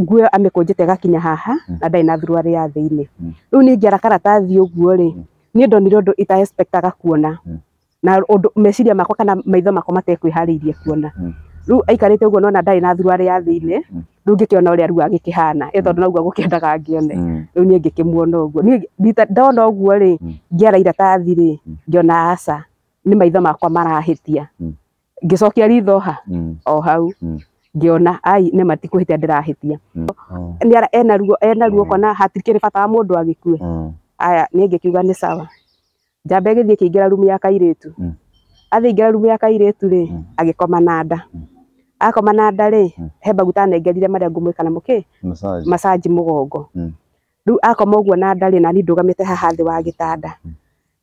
nguo amikunjite gakinya haha mm. na ndai na thiruari ya thiini mm. riu ni ngiara karatathi uguo ri mm. ni ndonire undu ita expectaga kuona na undu meciria makwa kana maitho makwa matekwihariirie kuona riu aikarite uguo na ndari na thiruari ya thiini riu ngikiona uria riu agikihana i tondu naguo gukiendaga ngione riu ni ngikimuona uguo ndona uguo ri ngiara iratathi ri ngiona asa ni maitho makwa marahitia ngicokia ritho ha o hau ngiona ai ne nä ndirahitia ni ara ena ruo ena ruo mm. kona hatirä kä bata wa må mm. aya ni ngikiuga ni sawa njamba githie thiä rumu ya kairitu mm. athi ngira rumu ya kairitu ri agikoma agä akoma na ri rä he mbagu tanengerire marä a ngå mwä kana må kä macanji må gongo rä u akoma å na ni ndugamite ha hathi wa gitanda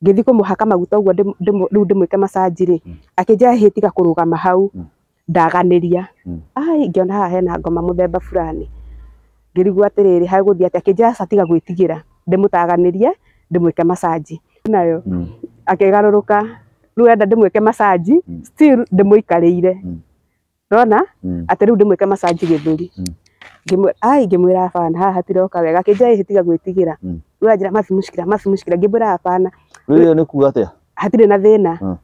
tanda kumuhaka maguta å guo rä u ndä mwä ke macanji hau mm ndaganiria hmm. ai ngiona haha hena ngoma muthemba fulani ngirigu atiriri ha guthia ati kinjira catiga gwitigira ndimutaganirie ndimweke masaji nayo hmm. akigaruruka riu enda ndimwike masaji hmm. still ndimuikarire rona ati riu ndimweke masaji githuri ai ngimwira abana haha hatiroka wega akinjira ihitiga gwitigira riu anjira mafi mushkila mafi mushkila ngimwira abana riu ni kuga atia hatire na thina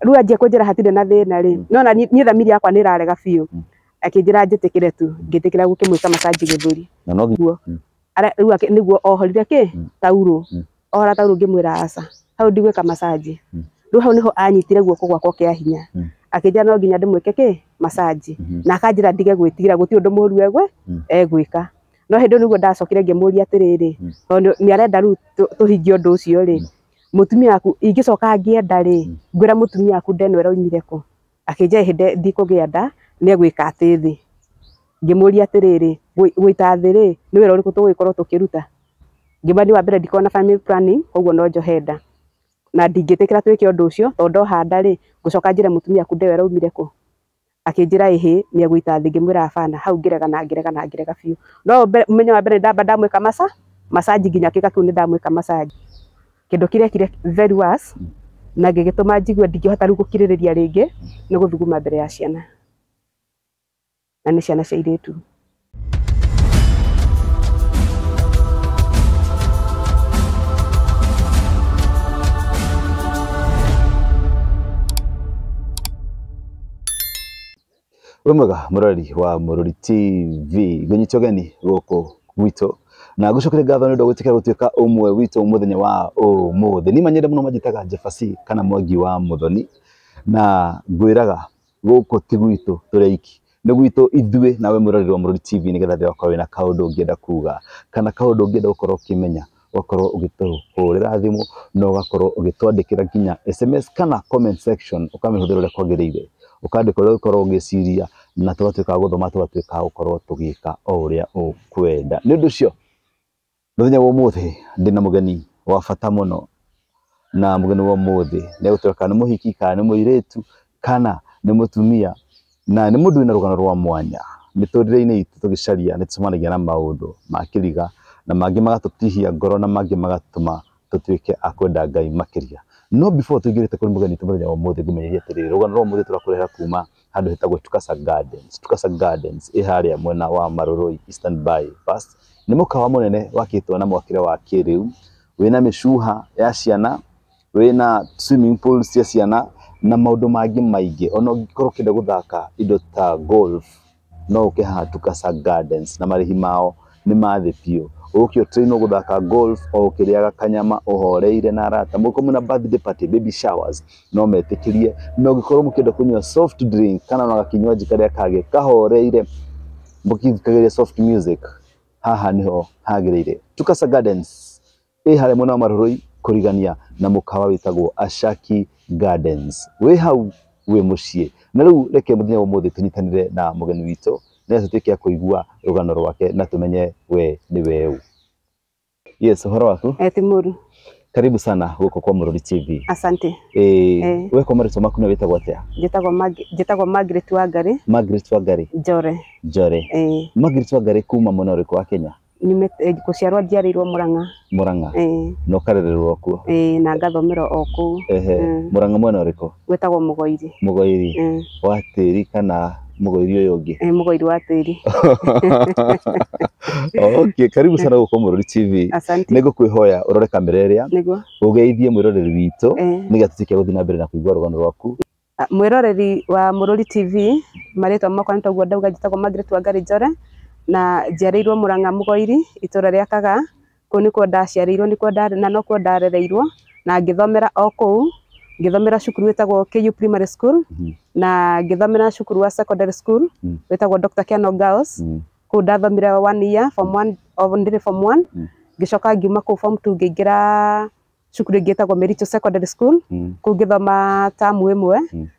riu anjia kwenjera hatirä na thä na rä mm. nona niä thamiri yakwa nä rarega biå mm. akinjira njä kä re tu ngä tä kä ra gå kä mwä ta macanji gä thuri nä guo ohorire kä taurå ohora taurå ngä mwä ra aca hau ndigwä ka masaji mm. rä u hau nä ho anyitire guoko gwakwo kä a hinya akinjä no nginya ndä mwä ke kä na akanjä ra ndige gwä tigä ra gå ti å ndå må egwe egwä ka no hä ndä nä guo ndacokire ngä må ria ni rä rä tondå nä arenda rä u tå hingie å mutumia aku ingicoka ngienda ri hmm. ngwira mutumia waku ndeno iraumire ko akinja hinde ndikugia nda ni egwika ati thi ngimuria atiriri gwita thi ri ni wira uriku tugugikorwo tukiruta ngiuga ni wambere ndikona family planning koguo no njohe nda na ndingitikira twike undu ucio tondu handa ri ngucoka njire mutumia waku ndeno iraumire ko akinjira ihi ni egwita thi ngimwira afana hau ngirega na ngirega na ngirega fiu no menye wa mbere ndamba ndamwika masa masaji nginya kika kiu ni ndamwika masaji kindu kirekire very worse mm. na gigituma njigua ndingihota riu gukiririria ringi mm. ni guthuguma mbere ya ciana na ni ciana cia iritu wimwega murori wa Murori TV gunyitwo geni guku gwitu na gucukire gavana ndo gutikira gutuika umwe wito umuthenya wa umuthi ni manyere muno majitaga Jefasi kana mwagi wa Muthoni na gwiraga guko tigwito tureiki nä gwitå ithuä nawe mwä wa må tv ni getha rä wina wä na kuga kana kaå ndå å ngä enda gå korwo å kä menya ugakorwo å gä na å gakorwo nginya sms kana comment section å kamä hå thä ra å rä a na tå gatuä ka gå thoma ka gå korwo tå gä ka o å rä a å kwenda cio muthenya wa umuthi ndina mugeni wa bata muno na mugeni wa umuthi ni gutura kana ni muhiki kana ni muiretu kana ni mutumia na ni mundu wina rugano rwa mwanya miturire-ini itu tugicaria ni tucemanagia na maundu ma kiriga na mangi magatutihia ngoro na mangi magatuma tutuike akwenda ngai makiria no before tuingirite kuri mugeni tumuthenya wa umuthi ngumenyeria atiriri rugano rwa umuthi turakurehera kuma handu hitagwo Tukasa Gardens Tukasa Gardens iharia mwena wa Maruroi Eastern by First nä må kawa må nene wakä two na mwakire wa kä rä u wä na mä cuha ya ciana wä na swimming pool cia ciana na maå ndå mangä maingä ona å ngä korwo kä enda gå thaka indo ta golf no å kähatuka gardens na marä hi mao nä mathä biå åke train uguthaka golf o ukiriaga kanyama uhoreire na arata muko muna birthday party baby showers no metikirie no gikorwo mukienda kunywa soft drink kana na gakinywaji karia kage kahoreire mukithikiria soft music haha niho hagereire tukasa gardens e hare mona marurui kurigania na mukawa witagwo ashaki gardens we hau we mushie na riu reke muthenya umuthi tunyitanire na mugeni wito na tutuike a kuigua rugano rwake na tumenye we ni weu yes horo waku etimuru eh, karibu sana guko kwa Mũrũri TV. Asante. Eh, eh. we kwa marĩtwa maku nĩ wĩtagwo atĩa? Jitago, Mag jitago Margaret Wangari. Margaret Wangari. Njore. Jore. Eh. Margaret Wangari kuma mwena ũrĩkũ wa Kenya? Nime eh, gũciarwo njiarĩirwo Mũrang'a. Mũrang'a. Eh. Na ũkarererwo kuo. Eh, na ngathomera o oku. Ehe. Eh. Mũrang'a mwena ũrĩkũ? kwa Mugoiri. Mugoiri. Eh. Wa tĩri kana mugoiri uyu ungi eh mugoiri wa tiri okay karibu sana kwa Mururi tv nigo kwihoya urore kamera iria ugeithie mwiroreri witu niga tutike guthi na mbere na kuigwa rugano rwaku mwiroreri wa Mururi tv maritwa makwa ni toguo ndauga njitagwo Margaret Wangari Njore na njiarĩirwo Murang'a Mũgoiri itũra rĩa Kagaa kũu nĩkuo ndaciarĩirwo nĩkuo na nokuo ndarereirwo na ngithomera o kũu ngithomera cukuru witagwo KU Primary School mm. na ngithomera cukuru wa secondary school mm. witagwo Dr. Kiano Girls mm. kuu ndathomire one year form one of ndire form one ngicoka ngiuma ku form two ngiingira cukuru ĩngĩ ĩtagwo Mericho Secondary School kuu ngĩthoma tamu ĩmwe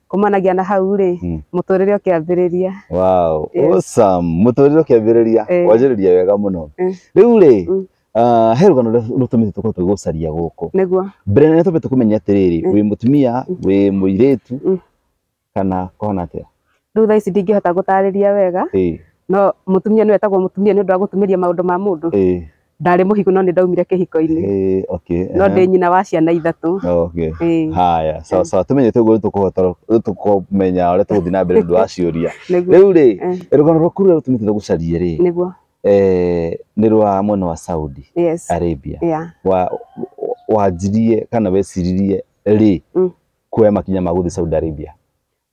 kumanagia na hau rĩ mũtũrĩre ũkĩambĩrĩria wow awesome mũtũrĩre ũkĩambĩrĩria eh. wanjĩrĩria wega mũno eh. rĩu rĩ Ah, herugano rutumite tuko tugucaria guko niguo mbere nene tumite kumenya atiriri eh. wi mutumia wi muiretu mm. mm. kana kona atia riu thaa ici ndingihota gutariria wega no mutumia niwe etagwo mutumia ni undu wa gutumiria maundu ma mundu ndarä må hiku no nä ndaumire kä hiko okay no ndä nyina wa ciana ithatå haya sawasawa tå menye tåguo tå kå menya å rä a tå gå thiä na mbere å ndå wa ciå ria rä u rä eh. rå gano rwaku rä a rå tå mä te eh, nĩ rwa mwena wa Saudi yes. Arabia yeah. wa wanjirie kana weciririe rä mm. kuoya makinya ma gũthiĩ Saudi Arabia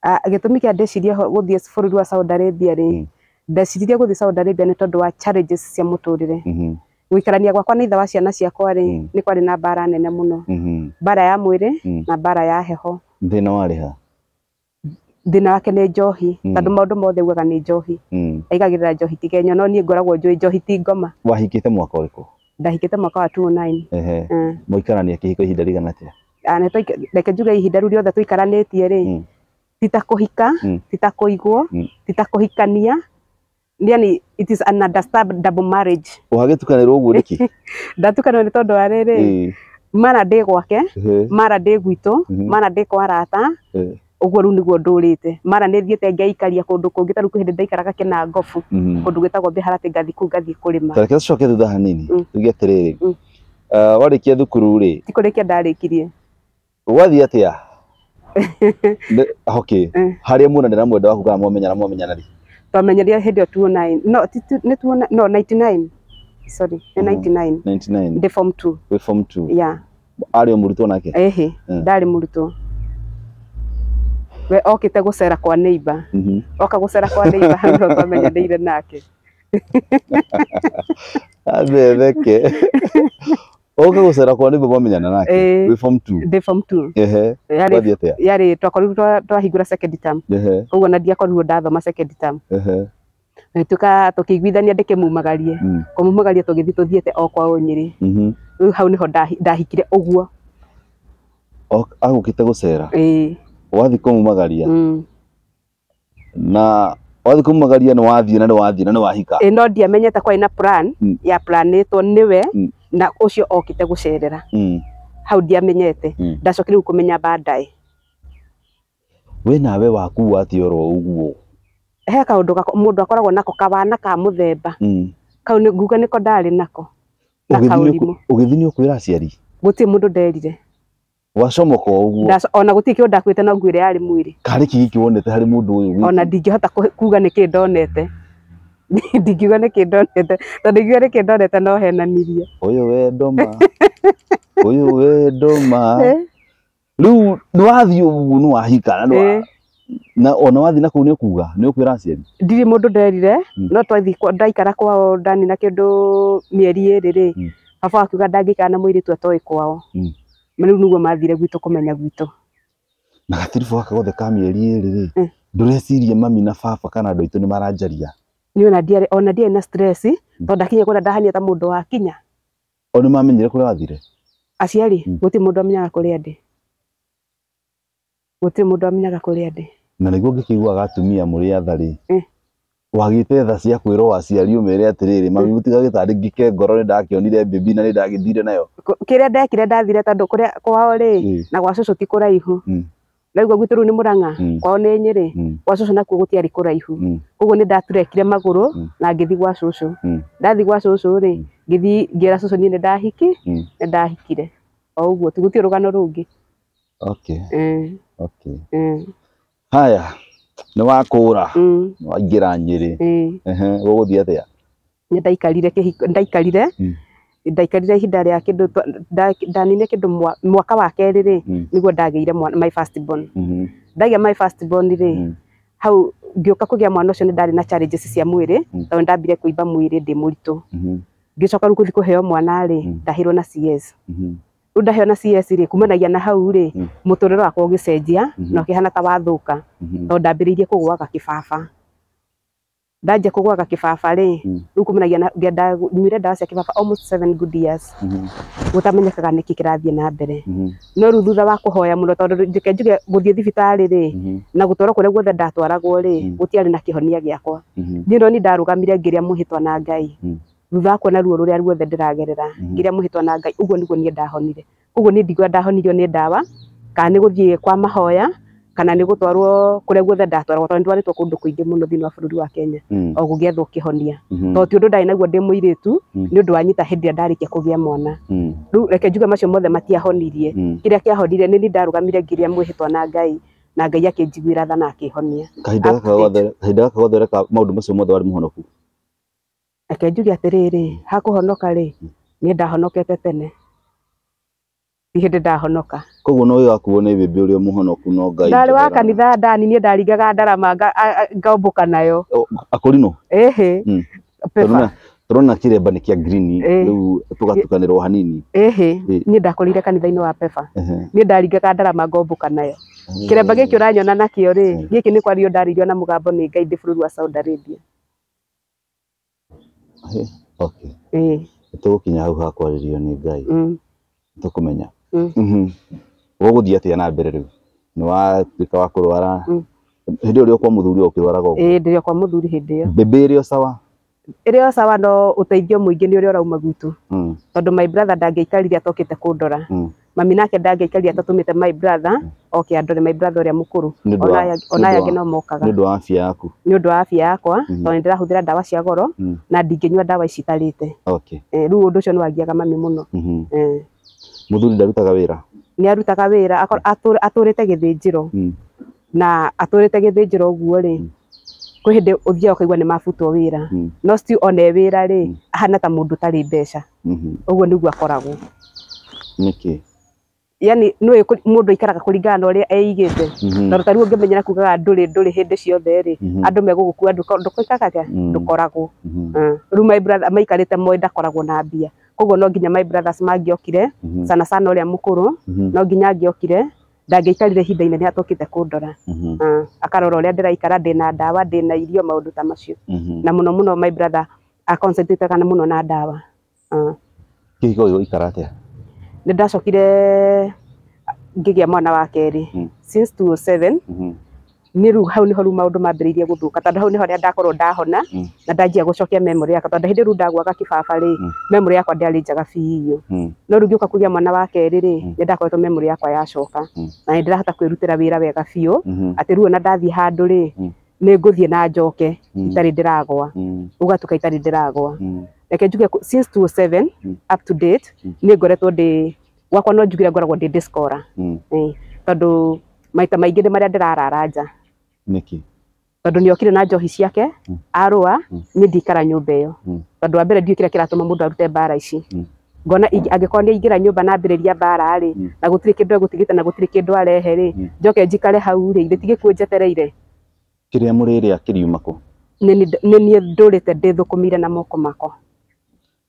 ah, gĩtũmi kĩa ndecirie rå bũrũri wa Saudi Arabia rä mm. ndeciririe gũthiĩ Saudi Arabia nä tondå wa challenges cia mm-hmm. gå ikarania gwakwa na ithe wa ciana ciakwa rä mm. nä kwarä na mbara nene no mm-hmm. mbara ya rä mm. na mbara ya heho na warä ha thina wake nä njohi mm. tondu maå ndå mothe ugaga nä njohi mm. aigagä rä ra njohi tigenyo no niä ngoragwo njå njohi ti ngoma wahikä te mwaka å rä kå ndahikä te mwaka wa mwaikarania mm. kä hiko ihinda rigana tia ane ah, njuge deke rä ihinda rä othe tå ikaranä tita kuhika titakå hika titakå igwo titakå yani it is an double marriage uhagä tukanä rwo å guo tondu kä ndatukanwo nä tondå rä mara ndä gwake mara ndä gwitå mara ndä kwa uguo riu niguo ndurite mara nithiite ngeikaria kundu kungi ta riu kwi hindi ndaikaraga kina ngobu mm-hmm. kundu gwitagwo biharati ngathi kuu ngathi kurima reke tucoke thutha hanini mm. tuge atiriri mm. uh, warikia thukuru ri tikurikia ndarikirie gwathi atia okay eh. haria muna ndira mwenda waku kana na mwamenyana ri twamenyeria hindi yo 29 no ni tuona no 99 sorry ni 99 99 ndi form 2 we form 2 yeah ari murutwo nake ehe eh. ndari murutwo we okite gucera kwa neiba mm-hmm. oka gucera kwa neiba hano twamenyanĩire nake athetheke oka gucera kwa neiba mwamenyana nake eh, wĩ form 2 ndĩ form 2 ehe yarĩ yarĩ twakorirwo twahingũra second term koguo na ndiakorirwo ndathoma second term ehe tuka ndike mumagarie mm. ko mumagarie tugithi tuthiete okwa ũnyĩrĩ mhm hau nĩho ndahikire ũguo agukite gucera eh wathi magaria mm. na wathi magaria ni wathi na ni wathi na ni wahika e no ndiamenyete kwa ina plan mm. ya planetwo niwe mm. na ucio okite gucerera hau ndiamenyete ndacokire riu kumenya badai we nawe waku wathi oro uguo he kaundu mundu akoragwo nako kawana ka muthemba kau nguga niko ndari nako na kaurimu ugithi ukwira aciari gutirä må ndå nderire gwacomoka uguo ona gutiki kindu ndakwite no ngwire ari mwiri kari ki giki wonete hari mundu uyu ona ndingihota kuga ni kindi ndonete ndingiuga nä kä ndonete tondå ingiuga nä kä ndonete no henanirie å yå wendo ma å yå wendo ma rä u nä wathiä å guo nä wahika na eh. ona wathiä na kå u nä å kuga nä å kwä ra aciari ndirä må ndå nderire hmm. no twathi ndaikara kwao ndani na kä ndå mä eri ä rä rä hmm. baba akiuga ndangä kana mwä rä tu atoä kwao hmm riu guo mathire gwitu kumenya gwitu na gatiribu gaka gothe ka mieri iri ri eh. ndurecirie mami na baba kana andu aitu ni maranjaria ni ona ndiari ona ndiari na stress mm. kinya akinya kuria ndahania ta mundu wa kinya o ni mamenyire kuria wathire aciari guti mm. mundu amenyaga kuria ndi guti mundu amenyaga kuria ndi na niguo ngikiguaga atumia muri athari eh wagite tha cia kwirwo aciari umere atiriri mami mutiga tari ngike ngoro ni ndakionire bibi na ni ndagithire nayo kiria ndekire ndathire tondu kuria kwao ri mm. na gwa cucu ti kuraihu mm. naigua gwitu riu ni muranga mm. kwao ni nyiri gwa cucu nakuo gutiari kuraihu koguo ni ndaturekire maguru na ngithi gwa cucu ndathi gwa cucu ri ngithi ngira cucu ni ndahiki ni ndahikire o uguo tiguti rugano rungi okay eh okay eh haya nä wakå ra mm. waingä ra nyä rä mm. gå gå thiä atä a ndaikarire mm. ndaikarire ihinda rä a kä ndå ndanine kä ndå mwaka wa kerä rä nä guo ndagä ire my first born mm-hmm. ndagä a my first born rä hau ngä å ka kå gä a mwana å cio nä ndarä na challenges cia mwä rä tondå ndambire kå imba mwä rä ndä må ritå mm-hmm. ngä coka rä u gå thiä kå heo mwana rä ndahä rwo na cs mm-hmm ndahe na CS rä kumanagia na hau rä må mm. tå rä re wakwa å gä cenjia mm-hmm. na å kä hana ta wathå ka mm-hmm. tondå ndambä rä irie kå gwaka kä baba ndanjia kå gwaka kä baba rä mm. rä u kå menagia nyuire ndawa cia kä baba gå mm-hmm. tamenyekaga nä kä kä rathiä na mbere no rä u thutha wa kå hoya må no tondå njä ke njuge gå thiä thibitarä rä na gå twarwo kå rä a guothe ndatwaragwo rä mm. gå tiarä na kä honia gä akwa njä no ni ndarå gamire ngä rä a må hä twa na ngai thutha wa kuona ruo rũrĩa ruothe ndĩragerera ngĩrĩa mhm. mũhĩtwa na ngai ũguo nĩguo niĩ ndahonire ũguo niĩ ndigua ndahonirio nĩ ndawa kana nĩ gũthiĩ kwa mahoya kana nĩ gũtwarwo kũrĩa guothe ndatwaragwo tondũ nä twarä two kå ndå kå wa bũrũri wa kenya mm. o gũgĩethwo kĩhonia ethwo mhm. ti ũndũ ndarĩ naguo ndĩ mũirĩtu mm. nĩ ũndũ nä å ndå wanyita hä ndä ä rä mwana mm. rĩu reke njuge macio mothe matiahonirie kĩrĩa rä a kĩahonire nä ni ndarå gamire ngä na ngai na ngai akĩnjiguĩra njiguä ra tha na akä honia kahinda gaka gothe reka maũndũ macio mothe warĩ mũhonoku reke njuge atiriri mm. hakuhonoka ri mm. ni ndahonokete tene ti hindi ndahonoka koguo no wakuo ni bibi uria muhonoku no ngai ndari mm. wa kanitha ndani nie ndaringaga ndarama ngombuka nayo akorino ehe turona kiremba ni kia green riu tugatukanirwo hanini ehe nie ndakorire kanitha-ini wa pefa nie ndaringaga ndarama ngombuka nayo kiremba giki uranyona nakio ri giki ni kwario ndaririo na mugambo ni ngai ndi bururi wa Saudi Arabia okay mm. kinya hau ha rio nä ngai mm. tå kå menya gå mm. tukumenya mm-hmm. ũgũthiĩ atĩa na mbere rĩu nĩ watuĩka wa kũrwara rä ĩyo kwa må thuri å kä rwaraga ũkĩrwaraga ũguo rä a kwa må thuri ä mũthuri hĩndĩ ĩyo mbĩmbĩ ĩrĩ o sawa ĩrĩ o cawa no å teithio må ingä nä å rä a å rauma gwitå tondå my brother ndangĩaikarire atokĩte kũndora mami nake ndangĩikaria atatũmĩte my brother oke andore my brother ũrĩa mũkũrũ onaya aya angĩ no mokaga ni ũndũ wa afya yaku nĩ ũndũ wa afya yakwa mm-hmm. tondũ nĩ ndĩrahũthĩra ndawa cia goro mm. na ndingĩnyua dawa ici tarite okay eh rĩu ũndũ ũcio ni wagiaga mami muno mũno mm-hmm. eh. mũthuri ndarutaga wira ni arutaga wira aturite githinjiro mm. na atũrĩte gĩthĩnjĩro ũguo rĩ mm. kwĩ hĩndĩ ũthiaga ũkaigua nĩ mabutwo wira no still ona e wĩra rĩ ahana ta mũndũ ũtarĩ mbeca mm-hmm. ũguo nĩguo akoragwo nĩkĩ yani nwe mundu ikaraga kuringana na uria eigite mhm. na rutari te tondå tarä u ngä menyera kugaga ndå rä ndå ciothe ri mhm. andu megå gå kua ndå koikagaga mhm. ndå koragwo ah, rä u maikarä te moä ndakoragwo na mbia koguo no nginya my brothers mangä sana sana uria mukuru no nginya angä okire ndangä ikarire ihinda inene atåkä te kå ndora ah, akarora uria rä a ndä na ndawa ndä na irio maundu ta macio na muno muno my brother akoncentrate kana muno na ndawa kiko higo gä nä ndacokire ngä gä a mwana wa kerä hmm. since 2007 mm nä rä u hau nä ho rä u maå ndå mambä rä irie gå thå ka tondå hau nä ho rä a ndakorwo ndahona hmm. na ndanjia gå cokia memorä yakwa tondå hä ndä rä u ndagwaka kibaba rä hmm. memorä yakwa ndä arä njega biå no rä u ngä åka kugä a mwana wa kerä rä nä ndakoretwo memorä yakwa yacoka na nä ndä rahota kwä rutä ra wä ra wega biå atä rä u ona ndathiä handå rä nä ngå thiä na njoke itarä ndä ragwa å gatuka itarä ndä ragwa reke njuge since 2007 mm. up to date hmm. ni ngoretwo ndi wakwa no njugire ngoragwo ndi discora hmm. tondu maita maingi ndi maria ndirarara nja niki tondu ni okire na njohi ciake hmm. arua ni ndikara nyumba iyo tondu ambere ndiu kira kiratuma mundu arute mbara ici ngona angikorwo nä aingä ra nyå mba mbara rä na gå tirä kä na gå tirä arehe rä njoke njikare hau rä irä tigä kuo njetereire kä rä a må rä kä riuma ndå rä te ndä thå kå mä na moko makwa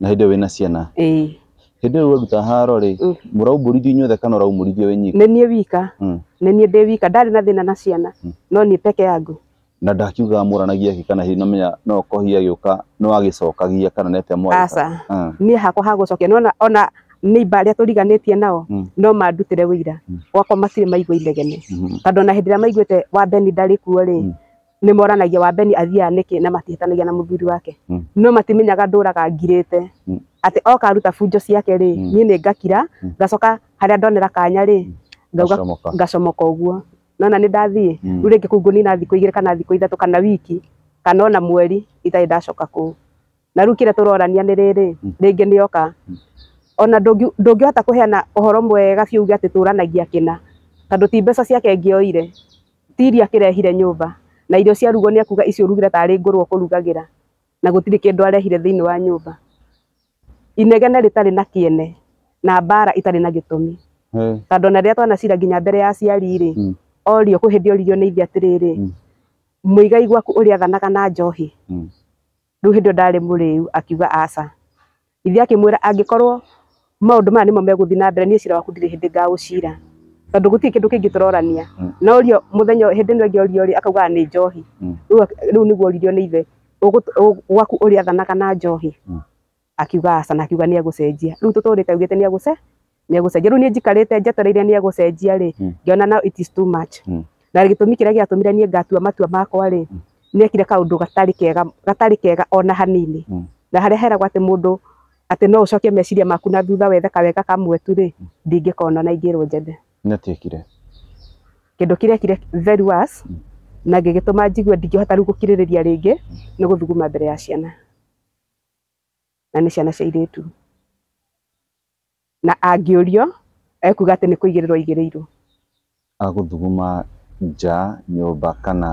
na hinde wina ciana ii hinde ru gutaharo ri muraumurithio inyothe kana uraumurithio winyika ni nie wika hmm. ni nie ndi wika ndari na thina na ciana hmm. no ni peke yangu na ndakiugaga muranagia ki kana hihi nomenya no kohia giuka no agicokagia kana nete mwaka asa hmm. ni hako ha gucokia no ona ni imba arä a tå riganitie nao no mandutire wä ira gwakwa matirä maigwe inegene tondå ona hä ndä ä rä a maiguä te wambeni ndarä kuo rä ni moranagia wa Beni athia niki na matihätanagia na må wake mm. no matimenyaga ndå raga ngirä hmm. ati oka ruta bunjo ciake rä hmm. ni ni ngakira hmm. ngacoka harä a ndonera kanya ri ngauga ngacomoka uguo no na ni ndathiä rä u rä ngä kå igire kana thiku ithatu kana wiki kana ona mweri itarä ndacoka ku na ruki u turorania ni a tå rorania nä oka ona ndå hota kå heana å horo mwega biå uge atä tå ranagia kä ti mbeca ciake ngioire tiria kirehire nyumba nyå na irio cia rugo ni akuga icio urugire tari ngurwo kurugagira na gutiri kindu arehire thini wa nyumba inegene ritari na kiene na bara itari na gä tå mi tondå ona rä rä nginya mbere ya ciari rä hmm. orio kå hä ndä oririo nä ithi atä rä rä må gwaku å athanaga na njohi rä u hä ndä ä akiuga asa ithia kimwira angikorwo ra angä korwo maya nä mo megå na mbere niä cira waku ndirä hä ndä ngaå tondu guti kindu kingi turorania mm. no rio muthenya hindi no ngiorio ri akauga ni njohi mm. riu niguo ririo ni ithe gwaku uri athanaga na njohi mm. akiuga aca na akiuga ni agucenjia riu tuturite ugite ni aguce ni agucenjia riu ni njikarite njetereire ni agucenjia ri ngiona now it is too much na gitumi kiria giatumire ni ngatua matua makwa ri niekire kaundu gatari kega gatari kega ona hanini na haria heragwo ati mundu ati no ucokie meciria maku na thutha wetheka kawega kamwe tu ri ndingikona na ingirwo njende nĩatiekire kindu kiria kire very worse mm. na gigituma njigue ndingihota riu gukiririria ringi mm. ni guthuguma mbere ya ciana na ni ciana cia iritu na angiurio ekuga ati ni kuigirirwo igirirwo aguthuguma nja nyumba kana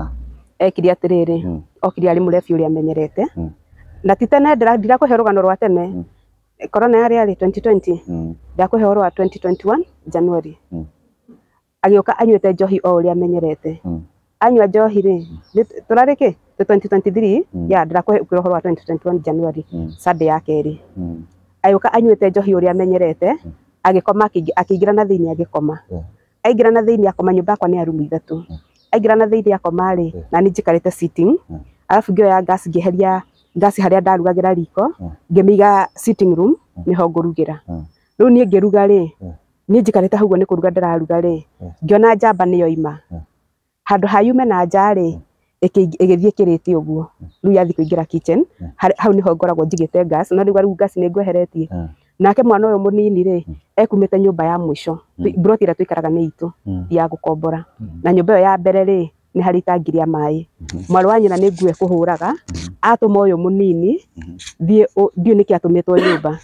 ekire atiriri mm. okire ari murebi uria menyerete mm. na ti tene ndirakuhe rugano rwa tene mm. korona yari ari 2020 mm. ndirakuhe rwa 2021 January mm agioka anyuete njohi o uria menyerete hmm. anyua njohi ri turari ki 2023 ya ndirakuhe kwira horo wa 2021 January hmm. Sunday ya keri hmm. agioka anyuete njohi uria menyerete agikoma akiingira na thini agikoma aingira na thini akoma nyumba yakwa ni arumu ithatu aingira na thini akoma ri na ni njikarite sitting alafu ya gas ngiheria gas haria ndarugagira riko ngimiiga sitting room ni hongurugira riu ni ngiruga ri ni njikarite hugo ni kuruga ndiraruga ri mm. ngiona njamba ni yoima mm. handu hayume na nja ri mm. igithie kirite uguo ru yathi kuingira kitchen hau ni hongora go njigite gas no riu ru gas ni ngweheretie nake mwana uyu munini ri ekumite nyumba ya mwisho broti ira tuikaraga ni itu ya gukombora na nyumba ya mbere ri nä harä itangiria maä mm-hmm. mwarä wa nyina ni nguä kuhuraga hå raga munini thie ndio yå må nini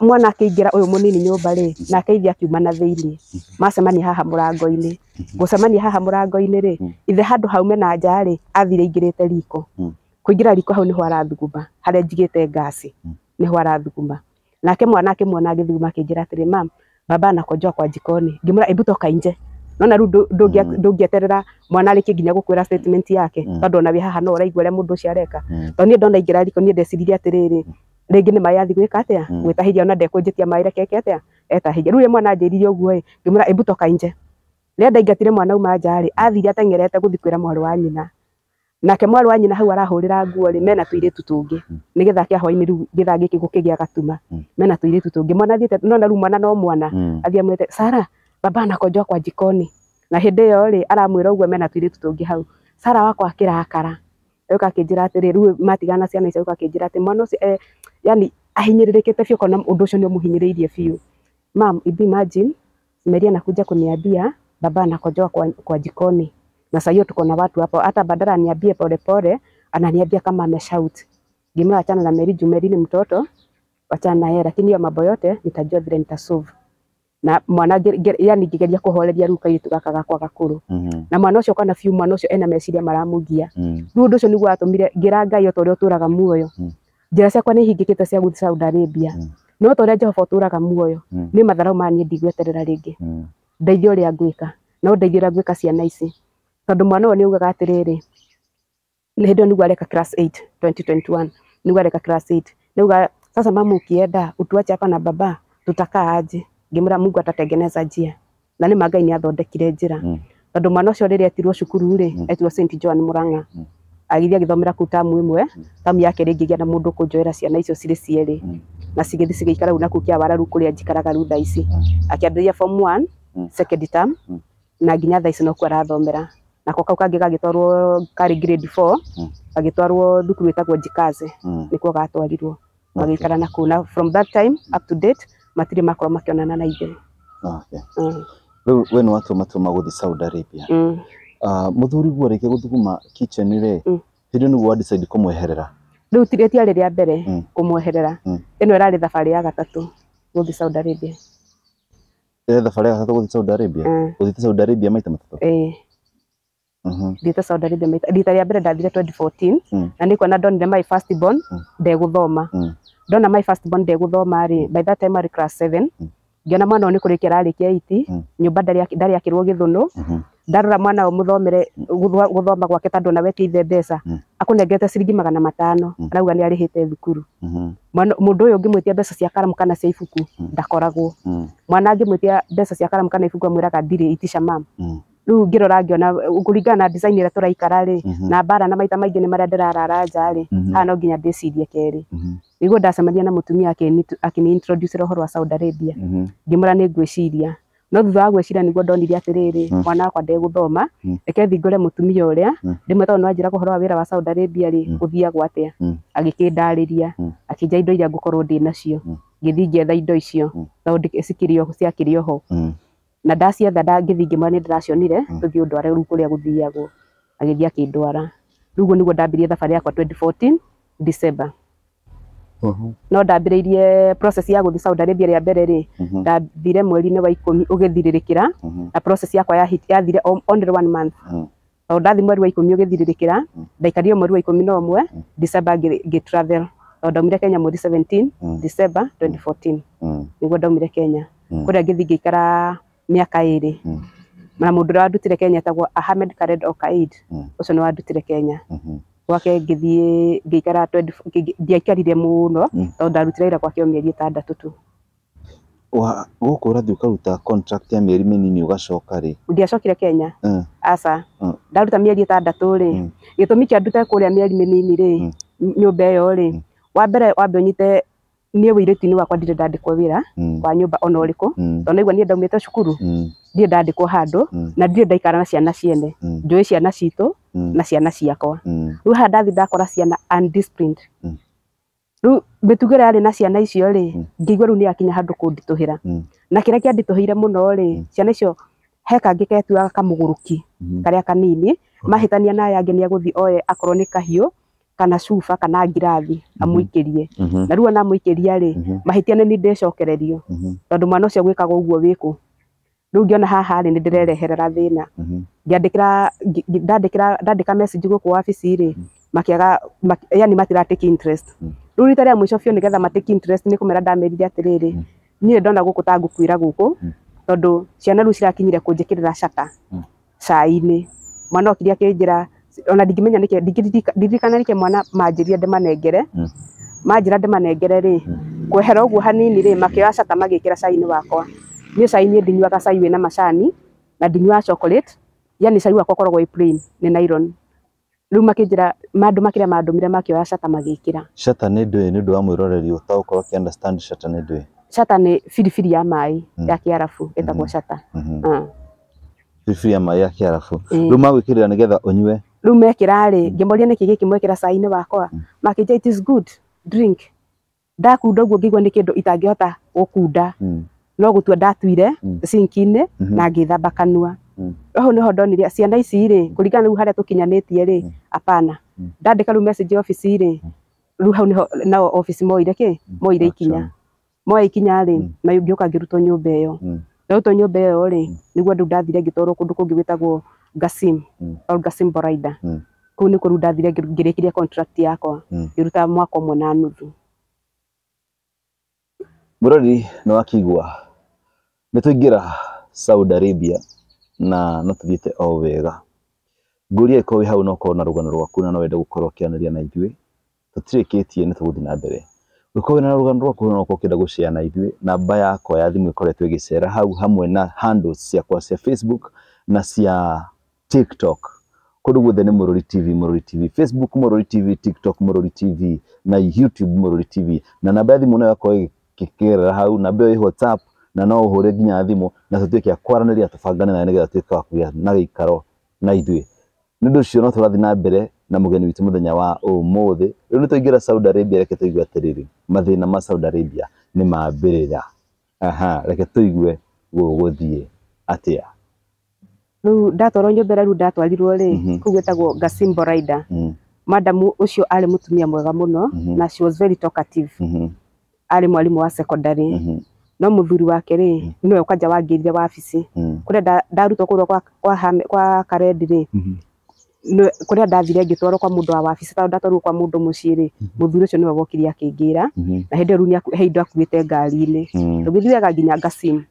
mwana akiingira uyu munini nyumba ri mm-hmm. na ithi akiuma na thiini mm-hmm. macemani haha murango-ini mm-hmm. gucemania haha murango-ini ri mm. ithe handu haume na nja ri athire ingirite riko mm. kuingira riko hau niho arathuguma haria njigite ngasi mm. niho arathuguma nake mwana akimwona agithuguma akinjira atiri mam baba anakojoa kwa jikoni ngimwira ebu toka nje nona riu ndungieterera mwana arikie nginya gukwira statement yake tondu ona wi haha no uraigua uria mundu ucio areka tondu nie ndona ingira riko nie ndeciririe atiriri rĩngĩ ni hmm. maĩ athi gwika atia gwĩtahithia ona ndekunjitia maĩ rekeke atia etahithia ruye mwana anjĩrire ũguo ĩ ngĩmwĩra imbutoka nje rĩrĩa ndaingatire mwana uma nja rĩ athire ateng'erete guthikwira mwari wa nyina nake mwari wa nyina hau arahurira nguo ri mena tũirĩtu tũngĩ hmm. nĩ gĩthaa kĩa hwainĩ rĩu gĩthaa gĩkĩ gũkĩgĩa gatuma hmm. mena tũirĩtu tũngĩ mwana no na ru mwana no mwana athiĩ amwĩte Sara baba anakojoa kwa jikoni na hinde yo ri aramwira ũguo mena tũirĩtu tũngĩ hau Sara wako akira akara yoka akinjira atirä rä matigana ciana icio yoka akinjira atä mwana ucio eh, yani ahinyärärä te biå kona å ndå å cio nä å må hinyä rä irie biå mam ibi imagine Meria anakuja kuniambia baba anakojoa kwa, kwa jikoni na sasa hiyo tuko na watu hapo, hata badala pole polepole ananiambia kama ameshout. gimewa achana na Meri jumeri ni mtoto, wachana naye, lakini hiyo mambo yote nitajua vile nitasolve na mwana yani ngigeria kuhoreria ruka itu gaka gakwa gakuru mm -hmm. na mwana ucio kana fiu mwana ucio ena meciria maramugia mm -hmm. ndu ucio niguo atumire ngira ngai o toria uturaga muoyo mm-hmm. njira ciakwa ni hingikite cia guthi Saudi Arabia mm-hmm. no toria Jehova uturaga muoyo mm-hmm. ni matharau ma nie ndigweterera ringi ndeithia uria ngwika no ndeithia uria ngwika ciana ici tondu mwana uyo ni ugaga atiriri ni hindi niguo areka class 8 2021 niguo areka class 8 niguo sasa mamu ukienda utuache hapa na baba tutakaa aje ngimwira mungu atatengeneza njia na ni magai ni athondekire njira mm. tondu mwana ucio cio atirwo cukuru ri mm. etirwo St John Muranga mm. agithia agithomera ku tamu imwe tamu yake ringi gä na mundu ndå kå ciana icio ciri cierä na cigäthi cigäikara u na kuu kä awara rä u njikaraga rä u ici akäambä form 1 second term na nginya tha ici nokuo arathomera nako kau kangi gagitwarwo kari grade 4 gagä thukuru itagwo jikaze njikaze gatwarirwo magä na kuna from that time up to date matire makoro makionana na ithe okay mm. we we no watu matuma guthi Saudi Arabia mm. uh, ah, muthuri guo reke thuguma kitchen re mm. hindi nugu wa decide kumweherera riu tiria tiari ria mbere mm. kumweherera mm. ino irari thabari ya gatatu guthi Saudi Arabia ä thabarä ya gatatå gå thiä Saudi Arabia mm. gå thiä Saudi Arabia maita matatå mm-hmm. thiäte Saudi Arabia maita rita rä a mbere ndathire 2014 mm. na nä kuona ndonire my first born mm. ndegå thoma ndona my first born de guthoma ri mm. by that time ari class 7 mm. ngiona mwana ni kurikia rarikia 8 mm. nyumba ndari ndari akirwo githuno mm-hmm. ndarora mwana umuthomere guthoma gwake tondu na wetie ithe mbeca akunengete siringi magana matano arauga ni arihite thukuru mm-hmm. mwana mundu uyu ngimwitia besa cia karamu kana cia ifuku ndakoragwo mwana ngimwitia besa cia karamu kana ifuku amwiraga ndiri itisha mam riu ngirora ngiona kuringana na design ira turaikara ri mhm. na bara na maita maingi ni maria ndirarara nja ri mhm. haha no nginya ndicirie keri mhm. niguo ndacemania na mutumia akini introduce roho wa Saudi Arabia ngimwira ni ngwiciria no thutha wa gweciria niguo ndonire atiriri mwana wakwa ndeguthoma reke thingore mutumia uria ndimwe tondu anjira kuhoro wa wira wa Saudi Arabia ri guthiagwo atia agikindariria akinja indo iria ngukorwo ndi nacio ngithi ngietha indo icio no cikiri oho ciakiri oho na ndacietha ndangĩthiĩ ngĩmwĩra nĩ ndĩracionire hmm. tũthiĩ ũndware rĩu kũrĩa gũthiagwo agĩthiĩ akĩndwara rĩu ũguo nĩguo ndambirie thabarĩ yakwa 2014 December no ndambĩrĩirie process ya gũthiĩ Saudi Arabia rĩa mbere rĩ ndathire mweri-inĩ wa ikũmi ũgĩthirĩrĩkĩra na process yakwa yathire only one month tondũ hmm. ndathiĩ mweri wa ikũmi ũgĩthirĩrĩkĩra hmm. ndaikarire mweri wa ikũmi na ũmwe December ngĩtravel tondũ ndaumire Kenya mweri 17 December 2014 nĩguo ndaumire Kenya kũrĩa ngĩthiĩ ngĩikara miaka iri mm. na mundu uria wandutire kenya etagwo ahmed kared okaid mm. ucio ni wandutire kenya -hmm. gwake ngithie ngiikara ndiaikarire muno mm. tondu ndarutire wira gwake o mieri itandatu tu gũkũ ũrathiĩ ũkaruta contract ya mĩeri mĩnini ũgacoka rĩ ndiacokire kenya uh. aca uh. ndaruta mieri ĩtandatũ rĩ mm. gĩtũmi mm. kĩa ndute kũrĩa mĩeri mĩnini rĩ nyũmba mm. ĩyo rĩ mm. wa mbere wambe ũnyite niä wä irä tini wakwa ndirä ndandä kwo wä ra hmm. wa nyå mba ona å rä kå tondå naigua niä ndaumä te cukuru hmm. ndirä ndandä kwo handå hmm. na ndirä ndaikara na ciana ciene njå ä ciana citå na ciana ciakwa rä u haha ndathi ndakora ciana rä u mä tugä re arä na ciana icio rä ngäigua rä u nä akinya handå kå nditå hä ra na kä rä a kĩa nditå hä ire må no rä ciana icio he kangä ketuaga kamå gå rå ki karä a kanini mahä tania naya angä nä egå thiä oe akorwo nä kahiå kana cuba kana ngirathi mhm. amwikirie mhm. na riu na mwikiria ri mhm. mahitia ni ndecokererio tondu mwana ucio gwikaga uguo wiku ru ngiona haha ri ni ndirereherera thina ngiandikira ndandikira ndandika message guku wabici ri makiaga yani matiratake interest riu rita ria mwico biu nigetha matake interest ni kumera ndamerire atiriri nie ndona gå ta ngukwira gå tondu ciana ru cirakinyire kunjikirira njä kä caka cai-inä mwana okiria akä ona ndingimenya nike kä nike mwana manjä ria ndä manengere hmm. manjä ra manengere rä hmm. kwehera å hanini ri makä oya cata magä kä wakwa ni cai niä ndinyuaga cai wä na macani na ndinyuaga chocolate yani cai wakwa koragwo i plain ni nylon riu makinjira mandu makira mandumire makioya shata magikira shata ni ndwe ni ndu wa uta utagukorwo ki understand shata ni ndwe shata ni firifiri ya mai hmm. ya kiarafu etagwo mm -hmm. shata mm -hmm. uh. Ah. firifiri ya mai ya kiarabu eh. riu magwikirira nigetha unyue riu mekira ri mm. ngimoria niki giki mwekira cai-ini wakwa mm. makinja it is good drink ndakunda guo ngigua ni kindu itangihota gukunda mm. no gutua ndatuire sinki-ini mm-hmm. na ngithamba kanua hau niho ndonire ciana ici ri kuringana riu haria tukinyanitie ri apana ndandika riu message office ri riu hau niho nao office moire ki moire ikinya moya ikinya ri na ngiuka ngirutwo nyumba iyo ndarutwo nyumba iyo ri niguo ndu ndathire ngitwarwo kundu kungi gwitagwo Gasim mm. Paul Gasim Boraida kå u nä kå rä u ndathire ngä contract yako mm. ngä ruta mwaka å nuthu må no akigwa wakigua nä saudi arabia na no tå o wega ngåria ä wi wä hau nokorwo na rugano gano rwaku na no wenda gå korwo na ithwe tå tirä kä tie na mbere å korwo na rå gano no ko kida gucia na ithwe na ithuä yako ya thimu ikoretwe gicera hau hamwe na handles ciakwa cia facebook na cia TikTok kũndũ guothe nĩ Mũrũri TV Mũrũri TV Facebook Mũrũri TV TikTok Mũrũri TV na YouTube Mũrũri TV na namba ya thimũ nayo ĩkorwo ĩgĩkĩgerera hau na bio ĩ WhatsApp na no ũhũre ginya thimũ na tũtuĩke a kwaranĩria tufangane na nĩgetha tuĩke wa kũgĩa na gikaro na ithwe nĩ ũndũ ũcio no turathi na mbere na mugeni witu muthenya wa ũmũthĩ rĩu ni tuingira Saudi Arabia reke tũigue atiriri mathina ma Saudi Arabia ni mabirira aha reke tũigue gũgũthiĩ atia riu ndatwarwo nyumba ĩrĩa riu ndatwarirwo rĩ mhm. kuu gwĩtagwo Gasimbo Rider mm. madam ucio arĩ mutumia mwega muno mhm. na she was very talkative mhm. arĩ mwarimu wa secondary no muthuri wake rĩ mm. niwe ukanja wangirire wabici mm. kuria ndarutwo kurwo kwa kwa karendi rĩ kuria ndathire ngitwarwo kwa mundu wa wabici tondu ndatwarirwo kwa mundu mucii rĩ muthuri ucio niwe wokire akingira na hindi iyo riu he indo akuite ngari-ini tugithii nginya Gasim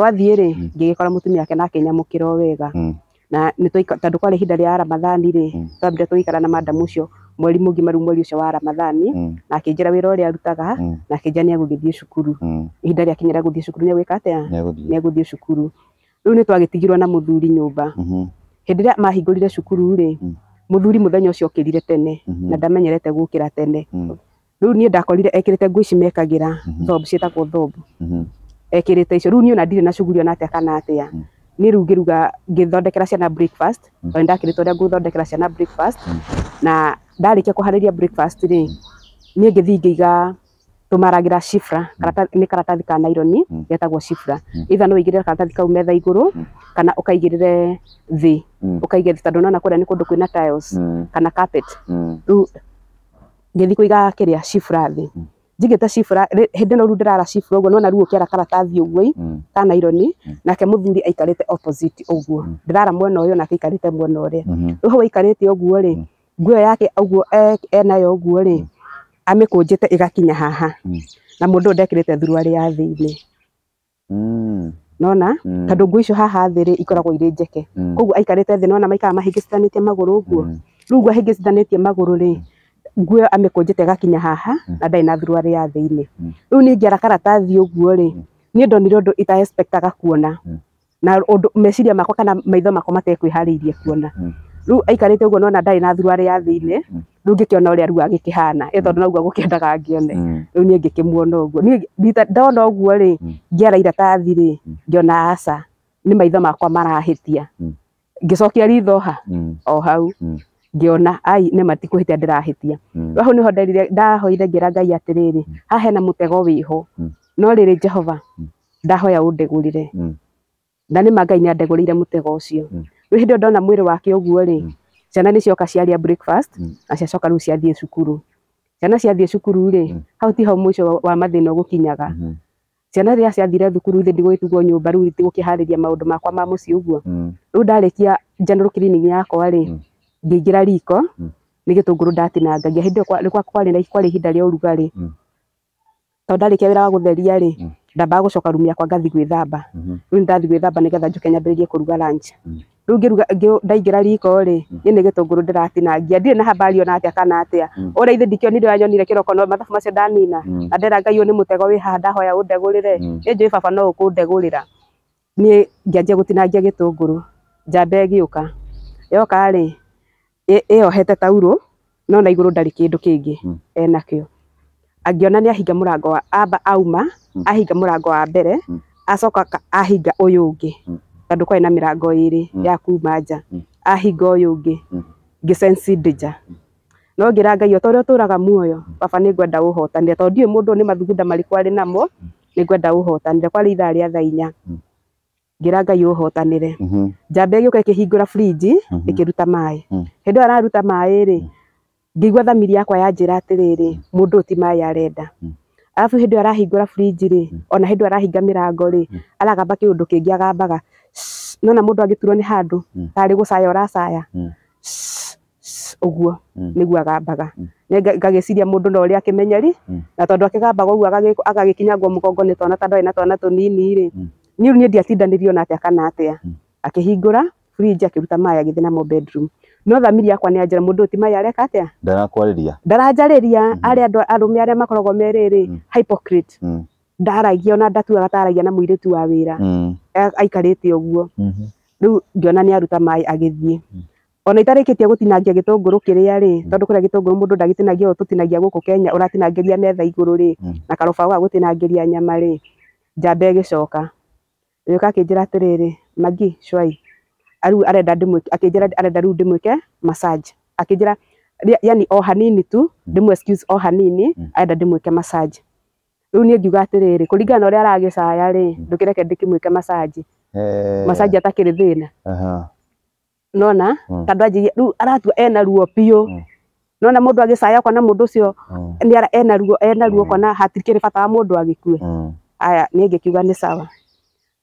twathiä rä mm. ngä gä kora må tumia ake nake nyamå kä ro wega mm. na tondå kwarä ihinda rä ya ramathani rä mm. twambire tå ikara na mandamu å cio mweri må ngima rä mweri å cio wa ramathani na akä njä ra wä ra å rä a arutaga na akä njä ra nä egå gä thiä cukuru ihinda rä akinyä ra gå thiä cukuru nä egwä ka atä nä egå thiä cukuru rä u nä twagä tigirwo na må thuri nyå mba hä mm-hmm. ndä ä rä a mahingå rire cukuru rä må thuri må thenya å cio å rire tene mm-hmm. na ndamenyerete gå kä ra tene rä u niä ndakorire ekä rä te ngå ici mekagä ra ciätagwo mm-hmm. thobu ekirite icio riu ni ona ndire na shughuli ona atia kana atia mm. ni riu ngiruga ngithondekera ciana breakfast mm. o ndakirite uria nguthondekera ciana breakfast mm. na ndarikia kuhariria breakfast ri ni ngithi ngiiga tumaragira shifra karata ni karatathi ka naironi getagwo shifra itha no igirire karatathi kau metha iguru kana ukaigirire thi ukaige thi tondu nona kuria ni kundu kwina tiles kana carpet riu ngithi kuiga kiria shifra thi njigite cibura hindi no ru ndirara cibura uguo nona ruo kiara karatathi uguo i kana mm. ironi mm. nake muthuri aikarite opposite uguo mm. ndirara mwena uyo nake aikarite mwena uria mm-hmm. riu hau aikarite uguo ri nguo yake uguo e, enayo uguo ri amikunjite igakinya haha na mundu ndekirite thuruari ya thiini nona tondu nguo icio haha thä rä ikoragwo irä njeke koguo aikarä te thä nona maikara mahä ngä cithanä tie magå rå å guo rä u guo ahä ngä cithanä tie magå nguo amikunjite gakinya haha mm. na ndarĩ na thuruarĩ ya thĩinĩ mm. riu ni ngiara karatathi ũguo rĩ mm. niĩ ndonire ũndũ ita expectaga kuona na ũndũ meciria makwa kana maitho makwa matekwĩharĩirie kuona riu aikarite uguo nona ndarĩ na thuruarĩ ya thĩinĩ rĩu ngĩkĩona ũrĩa ruga gĩkĩhana ĩ tondũ noguo gũkĩendaga ngĩone rĩu ni ngĩkĩmuona ũguo niĩ ndona ũguo rĩ ngĩara iratathi ri ngiona asa ni maitho makwa marahitia ngicokia ritho ha o hau ngiona ai ne matikåhä ndärahä tia hau nä ho ndahoire ngira ngai atiriri rä hmm. rä haha hena må hmm. no riri jehova hmm. ndahoya undegurire na ni magai ni andegurire mutego ucio ri må ndona mwiri wake uguo ri ciana ni cioka ciaria breakfast na ciacoka rä u ciathiä cukuru ciana ciathiä cukuru rä hau ti hau må ico wa mathä gukinyaga ciana rä rä a ciathire thukuru thä ndigå tugwo nyå mba rä u gå makwa ma muci uguo å guo general u ndarä kia njanå rå yakwa rä ngiingira riko mm. ni gitunguru gä tå ngå rå ndatinangagia hä ndä ä kwarä kwarä ihinda rä a å rugarä mm. tondå kia wä wa gutheria ri rä mm. gucoka rumia kwa ngathi gwithamba thamba mm-hmm. ndathi gwithamba thamba nä getha njå ke nyambä rä rie kå ruga ranch riko ri ni ni gitunguru tå ngå na habari ona atia kana atia a å rä a ithe ndikionire yanyonire kä roko no mathabu macio ndanina na ndera ngai å mutego wi tego wä haha ndahoya å ndegå rä baba no å kå ndegå rä ra niä ngĩanjia gå yoka ri ĩyohete taurũ no na iguru ndari kindu kingi hmm. enakĩo angiona ni ahinga murango wa aba auma hmm. ahinga murango wa mbere hmm. acoka ahinga ũyũ ũngĩ tondũ kwarĩ na mĩrango ĩrĩ ya kuma nja ahinga ũyũ ũngĩ ngĩcenci danger no ngĩra Ngai o ta muoyo baba ni ngwenda ũhotanĩre tondũ ndiũĩ mundu ni mathugunda marĩkũ arĩ namo ni ngwenda ũhotanĩre kwari ithaa rĩa thaa inya ngiranga yuhotanire mhm. njamba giuka kihingura fridge ikiruta mhm. mai mhm. hindi araruta mai ri ngigwa thamiri yakwa ya yanjira atiriri mundu ti mai arenda alafu hindi arahingura fridge ri ona hindi arahinga mirango ri aragamba undu kingi agambaga nona mundu agiturwo ni handu ari gucaya uracaya uguo niguo agambaga ngagiciria mundu no uri akimenyeri na tondu akigambaga uguo agagikinyangwo mugongo ni twana ta ina na twana tunini ri ni ni ndiatindanirio na atia kana atia hmm. akihingura fridge akiruta maya githina mo bedroom no thamiri yakwa ni anjira mundu ti maya areka atia ndarakwariria ndaranjarĩria ari hmm. andu arumi arĩa makorogo meriri hmm. hypocrite ndaragia ona ndatu taragia na mũirĩtu wa wira aikarĩte ũguo rĩu ngiona ni aruta maya agithie ona itarĩkĩtie gũtinangia gĩtũngũrũ kĩrĩa rĩ tondũ kũrĩa gĩtũngũrũ mũndũ ndagĩtinagia ũũ tũtinagia gũkũ Kenya ũratinangĩria metha iguru ri na karoba ga gũtinangĩria nyama rĩ njamba ĩgĩcoka gä akä atiriri magi shwai riu arenda akinjira arenda riu ndimwike massage akinjira yani o hanini tu ndimwe excuse o hanini hmm. arenda ndimwike massage riu nie ngiuga atiriri kuringana uria aragicaya ri hmm. ndukireke ndikimwike massage massage atakiri thina nona hmm. tondu anjirie riu aratua ena ruo piu nona mundu agicaya kwana mundu ucio ni ena ruo ena ruo kwana hatikiri bata mundu agikue aya nie ngikiuga ni sawa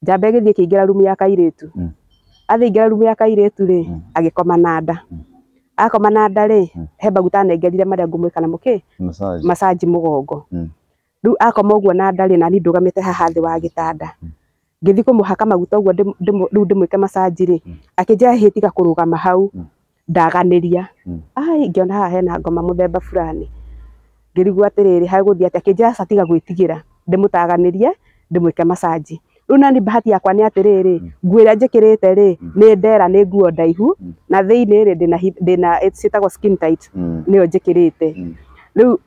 njamba igithie kiingira rumu ya kairitu mm. athingira rumu ya kairitu ri mm. agikoma na nda mm. akoma na nda ri he mbaguta nengerire maria ngumwika na muki masaji mugongo riu akoma uguo na nda ri na ni ndugamite haha thi wa gitanda ngithi kumuhaka maguta uguo riu ndimwike masaji ri akinjira hi tiga kurugama hau ndaganiria ai ngiona haha hena ngoma muthemba fulani ngirigua atiriri haguthiĩ atĩ akĩnjĩra aca tiga gwĩtigĩra ndĩmũtaganirie ndĩmwĩke mm una ni bahati yakwa ni atiriri mm. nguo iria njikirite ri mm. ni ndera ni nguo ndaihu mm. na thiini ri ndina ndina eh, ciitagwo skin tight niyo njikirite riu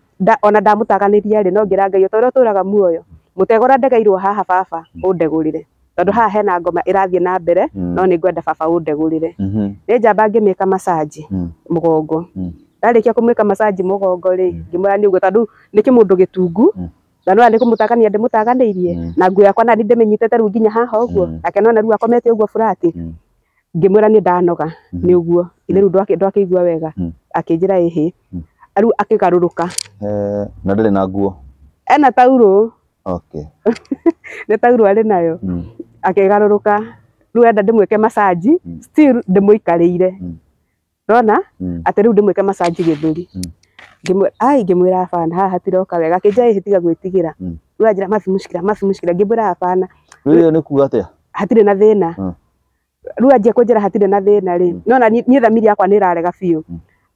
ona ndamutaganiria ri no ngira ngai utoria uturaga muoyo mutegora ndegeirwo haha baba undegurire tondu haha hena ngoma irathie na mbere no ni ngwenda baba undegurire mm-hmm. ni njamba ngimika masaji mugongo ndarikia kumwika masaji mugongo ri ngimwira ni uguo tondu niki mundu gitungu na no andiku mutakania ndi mutaganiirie mm. na nguo yakwa na ndi ndimenyitete ru nginya haha uguo nake no na ru akomete uguo mwä ngimwira ni ndanoga ni uguo ithe ru ndwakigua wega akinjira ihi aru akigaruruka na ndari na nguo ena tauro okay ni tauro ari nayo mm. akigaruruka ru enda ndimwike masaji mm. still ndimuikariire rona ati ru ndimwike masaji githuri ngimwira ai ngimwira abana haha tiroka wega akinjira ĩ tiga gwĩtigĩra uranjĩra hmm. mabi mushkila mabi mushkila ngimwira abana rĩu ni kuga atĩa hatirĩ na thĩna hmm. rĩu anjia kũnjĩra hatirĩ na thĩna rĩ hmm. no na niĩ thamiri yakwa nĩ ĩrarega biũ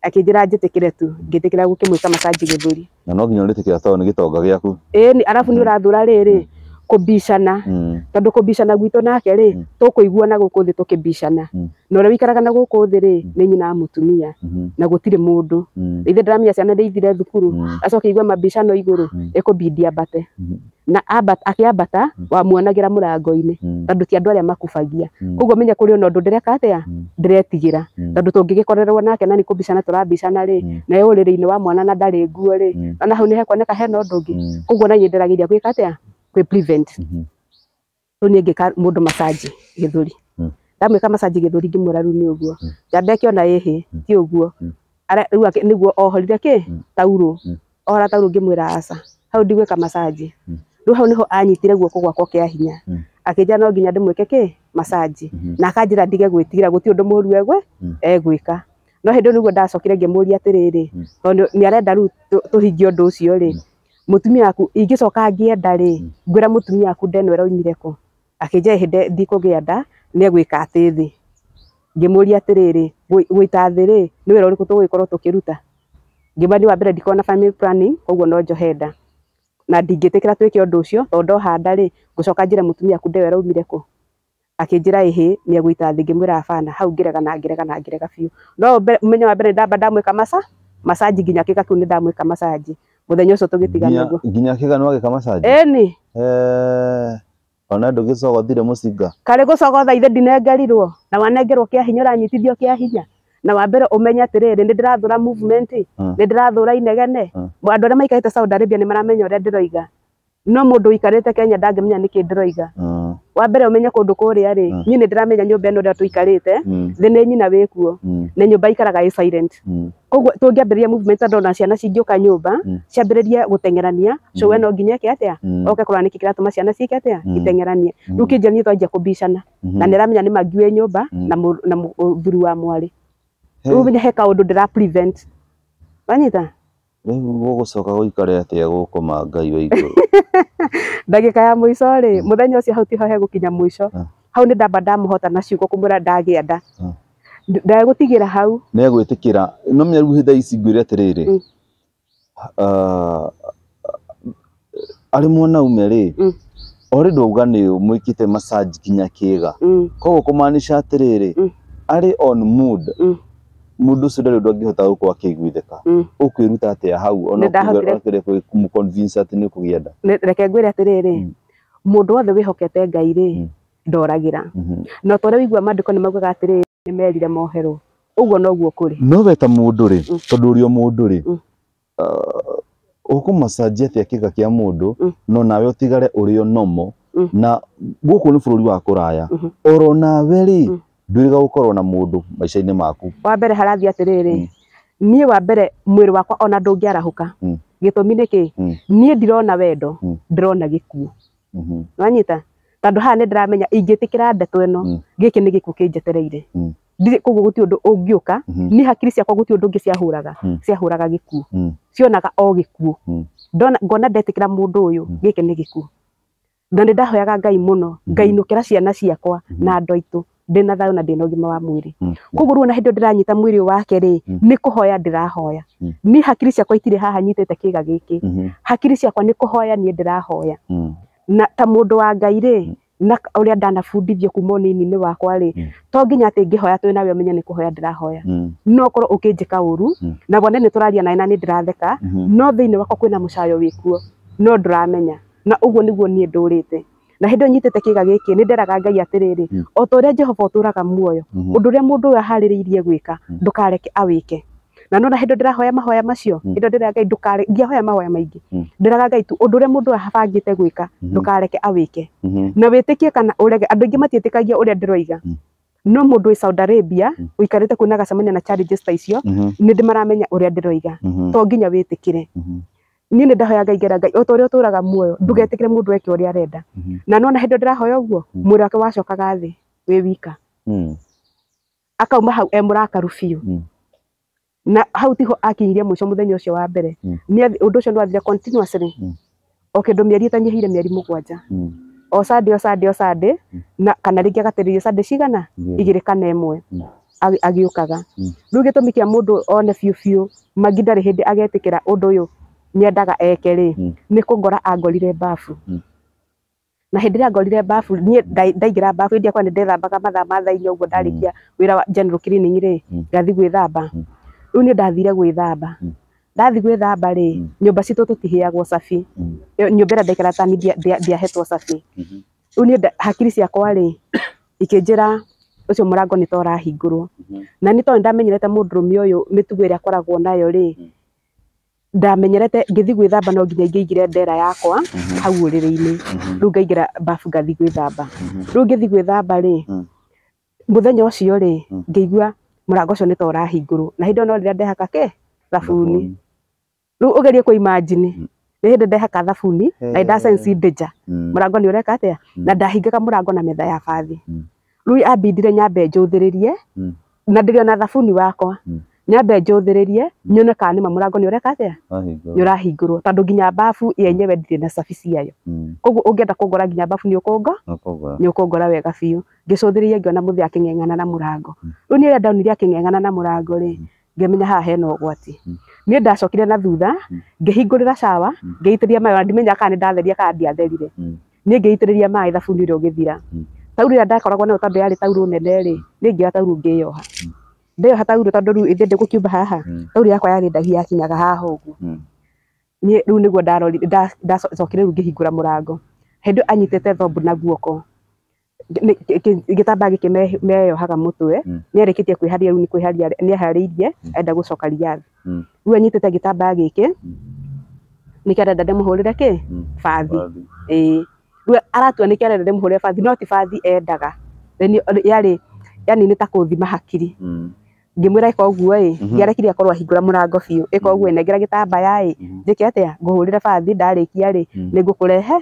akinjira njĩtĩkĩre tu ngĩtĩkĩra gũkĩmwĩka masaji gĩthũri na no nginya ũrĩtĩkĩra tondũ nĩ gĩtonga gĩaku ĩĩ arabu nĩ ũrathũra rĩrĩ kubicana mm. tondu kubicana gwito nake ri mm. tukuiguana guku thi tukibicana mm. na uria wikaraga na guku thi ri mm. ni nyina wa mutumia -hmm. na gutire mundu ithe mm. ndiramenya ciana ndeithire thukuru mm. acoke igua mabicano iguru ikubindi ambate -hmm. na abat akiabata wa muonagira murango-ini tondu ti andu aria makubagia koguo menya kuri ona ndu ndireka atia ndiretigira tondu tungigikorerwa nake na ni kubicana turabicana ri na uriri-ini wa mwana na ndari nguo ri ona hau ni hekuoneka hena undu ungi koguo na nyenderagiria gwika atia kwä prevent mhm. rä u nä ngä ka må ndå macanji gä thå hmm. ri ndamwä ka macanji gä thå ri ngä mwä ra rä u nä å guo hmm. njambekä ona ä hä hmm. ti å guo rä u nä guo ohorire kä taurå ohora taurå ngä mwä ra aca hau ndigwä ka macanji rä u hau nä ho anyitire guoko gwakwo kä a hinya akinjira no nginya ndimwike ki masaji mm -hmm. na akanjira ndige gwitigira guti undu muru egwe mm -hmm. egwika no hindi niguo ndacokire ngimuria atiriri tondu ni arenda riu tuhingie undu ucio ri mutumia waku ingicoka ngienda ri hmm. ngwira mutumia waku ndeno ĩroimire kũ akinjĩra hinde ndikũgĩa nda nĩegwĩka atĩ thĩ ngĩmũria atĩrĩrĩ gwĩta thĩ rĩ nĩ wĩra ũrĩkũ tũgũgĩkorwo tũkĩruta ngĩmba nĩ wa mbere ndikona family planning koguo no njohe nda na ndingĩtĩkĩra twĩke ũndũ ucio tondũ handa ri rĩ njira njĩre mutumia waku ndeo ĩraumire kũ ihi ĩhĩ nĩegwĩta thi ngimwira afana hau ngirega na ngirega na ngirega fiu no mũthenya wa mbere ndamba ndamwĩka maca masaji nginya gĩka kĩu nĩ ndamwĩka macaji muthenya ucio tugitiganagwo nginya kiganwa gikamacaji eni eh ona ndugicogothire mucinga kari gucogotha ithe ndinengerirwo na wanengerwo kia hinya uranyitithio kia hinya na wambere umenye atiriri ni ndirathura movement ni ndirathura inegene andu aria maikarite Saudi Arabia ni maramenya uria ndiroiga no mundu wikarite Kenya ndangimenya niki ndiroiga mm wa mbere umenye kundu kuria ri mm. ni ni ndiramenya nyumba ino ndia tuikarite thi mm. ni nyina wi kuo mm. ni nyumba ikaraga i silent koguo tungiambiriria movement ndona ciana cingiuka nyumba ciambiririe gutengerania so we no nginya ke atia oke kurora kikira tuma ciana ciike atia itengeranie riu kinjani twanjia kubicana mm-hmm. na ndiramenya ni magiwe nyumba na muthuri wa mwari ru menya heka undu ndira prevent wanyita rĩu gũgũcoka gũikare atĩa gũkũ ma ngai wa igũrũ ndagĩka ya må hmm. thenya å cio hau kinya må ico hmm. hau nä ndamba hota na ciugo kũmwĩra ndagĩa hmm. tigä ra hau ra no menya rĩu thaa ici ngwĩre atĩrĩrĩ ah, arĩ mwanaume rĩ nä wauga nĩ mwĩkĩte massage kinya ga koguo kũmaanisha atä rä on mood mundu ucio ndari undu angihota gukorwo akiguithika ukwiruta mm. atia hau ona kugira kumu convince ati ni kugia reke ngwire atiriri mundu mm. wothe wihokete ngai ri mm. ndoragira mm-hmm. na tore wigua mandiko ni maugaga atiriri ni merire moherwo uguo noguo kuri no we ta mundu ri tondu uri o mundu ri ukumacanjia uh, atia kiga kia mundu no nawe utigare uri o nomo na guku ni bururi wa kuraya mm-hmm. oro nawe ri nduriga gukorwo na mundu maica-ini maku wa mbere harathi atiriri hmm. nie wa mbere mwiri wakwa ona ndungiarahuka hmm. gitumi niki hmm. nie ndirona wendo ndirona gikuo nwanyita tondu haha ni ndiramenya ingitikira ndeto ino giki ni gikuo kinjetereire koguo guti undu ungiuka ni hakiri ciakwa guti undu ungi ciahuraga ciahuraga gikuo cionaga o gikuo ngona ndetikira mundu uyu giki ni gikuo na ni ndahoyaga ngai muno ngainukira ciana ciakwa na andu aitu ndina thayo na ndina ugima wa mwiri mm. koguo ruo na hindi ndiranyita mwiri wake ri mm. ni kuhoya ndirahoya mm. ni hakiri ciakwa itire haha nyitete kiga giki mm-hmm. hakiri ciakwa ni kuhoya ni ndirahoya na ta mundu wa ngai ri na uria ndanabundithio kuma nini ni wakwa ri to nginya ati ngihoya twina nawe menye ni kuhoya ndirahoya no koro ukinjika uru na wone ni turaria na ina ni ndiratheka mm-hmm. no thiini wakwa kwina mucayo wikuo no nduramenya na uguo niguo nie ndurite na hindo ndä ä kiga giki ni nä nderaga ngai atiriri rä hmm. rä o ta å jehova å muoyo undu ndå mundu rä a gwika ndukareke awike na nona hindo ndä ndärahoya mahoya macio hindo hmm. ndä ngai ndukare ndiahoya mahoya maingi hmm. ndäraga ngai tu undu ndå mundu rä a gwika ndukareke awike na wä kana urege andu andå matietikagia matiä tä no mundu ndå Saudi Arabia å ikarä te na agacemania challenges ta icio ni ndimaramenya maramenya å to nginya wä niä nä ndahoyaga ingera ngai o ta å rä a å tå raga muoyo mm. ndũgetä kä re må ndå eke å rä a arenda mm-hmm. na nona hä ndä ä yo ndärahoya å guo mwä mm. rä wake wacokaga thä wä wika mm. akauma hau e må rakaru biå na hau tiho akinyirie må ico må thenya å cio wa mbere å ndå å cio nä wathire o kä ndå mä eri ĩtanyiheire mä eri må gwanja o sande o sande o sande na kana rĩngĩ agatarĩria sande cigana igĩrĩ kana ĩmwe agĩũkaga rĩu gĩtũmi kĩa mũndũ one biũ biũ mangi ndarĩ hĩndĩ agetĩkĩra ũndũ ũyũ nyendaga eke ri hmm. ni kungora angorire bafu hmm. na hä ndä ngorire bafu ni ndaingä bafu mbabu ndiakwa ni ndethambaga mathaa matha thainya å guo ndarä kia hmm. general cleaning ri ngathi gwithamba thamba rä u nä ndathire gwithamba ndathi gwithamba ri nyumba nyå tutihiagwo safi nyumba tihäagwo cabi nyå mba ä ra ndaikara tani ndiahetwo cabi rä u hakiri ciakwa rä ikä njä ucio murango ni torahingurwo na ni tondu ndamenyerete mundu rume uyu mitugo iria akoragwo nayo ri ndamenyerete ngĩthi gwithamba no nginya ingeigire ndera yakwa mhm. hau uririini ru mhm. rĩu bafu mbabu ngathi gwĩthamba mhm. rĩu ngĩthi gwĩthamba rĩ mũthenya ũcio rĩ ngĩigua mũrango ũcio nĩ ta ũrahingũrwo na hindo no rira ndehaka ke thabuni ru ugerie ũgerie imagine nĩ hĩndĩ ndehaka thabuni na ida sense deja murango ni ureka atia na ndahingaga murango na metha ya bathi ru abidire nyambe njũthĩrĩrie na ndĩrĩ ona thabuni wakwa nyambe njũthĩrĩrie nyone kana nĩ ma mũrango nĩ ũreka atĩa nĩ ũrahingũrwo tondũ nginya bafu yenyewe ndirĩ na cabi ciayo hmm. koguo ũngĩenda kũngora nginya bafu nĩ ũkũngo nĩ ũkũngora wega biũ ngĩcũthĩrĩria ngĩona mũthee akĩng'eng'ana na mũrango hmm. rĩu nĩ rĩa ndonire akĩng'eng'ana na mũrango rĩ hmm. ngĩmenya haha hena ũgwati niĩ ndacokire na thutha ngĩhingũrĩra cawa ngĩitĩrĩria maĩ ona kana nĩ ndatheria kana ndiatherire niĩ ngĩitĩrĩria maĩ thabuni ũrĩa ũgĩthira taurũ ĩrĩa ndakoragwo nayo tondũ yarĩ nene ndio hata uru tondu ru ithe ndigu kiuba haha hmm. uru yakwa yari ndahi yakinyaga haha ugu ni ru niguo ndarori da sokire ru ngihingura murango hindu anyitete thobu na guoko gitamba giki meyohaga mutwe hmm. ni arikitie kwiharia ru ni kwiharia ni ehariirie hmm. enda gucoka riathi ru anyitete gitamba giki nikiarenda ndimuhurire ki bathi ii rä aratua nä kä arenda ndä må hå rä re bathi no ti bathi endaga yani nä ta kå thima hakiri mm ngimwira iko guo i mhm. ngiarekire akorwo ahingura murango biu iko guo mhm. nengera gitambaya i mhm. njike atia nguhurire bathi ndarikia ri ni ngukurehe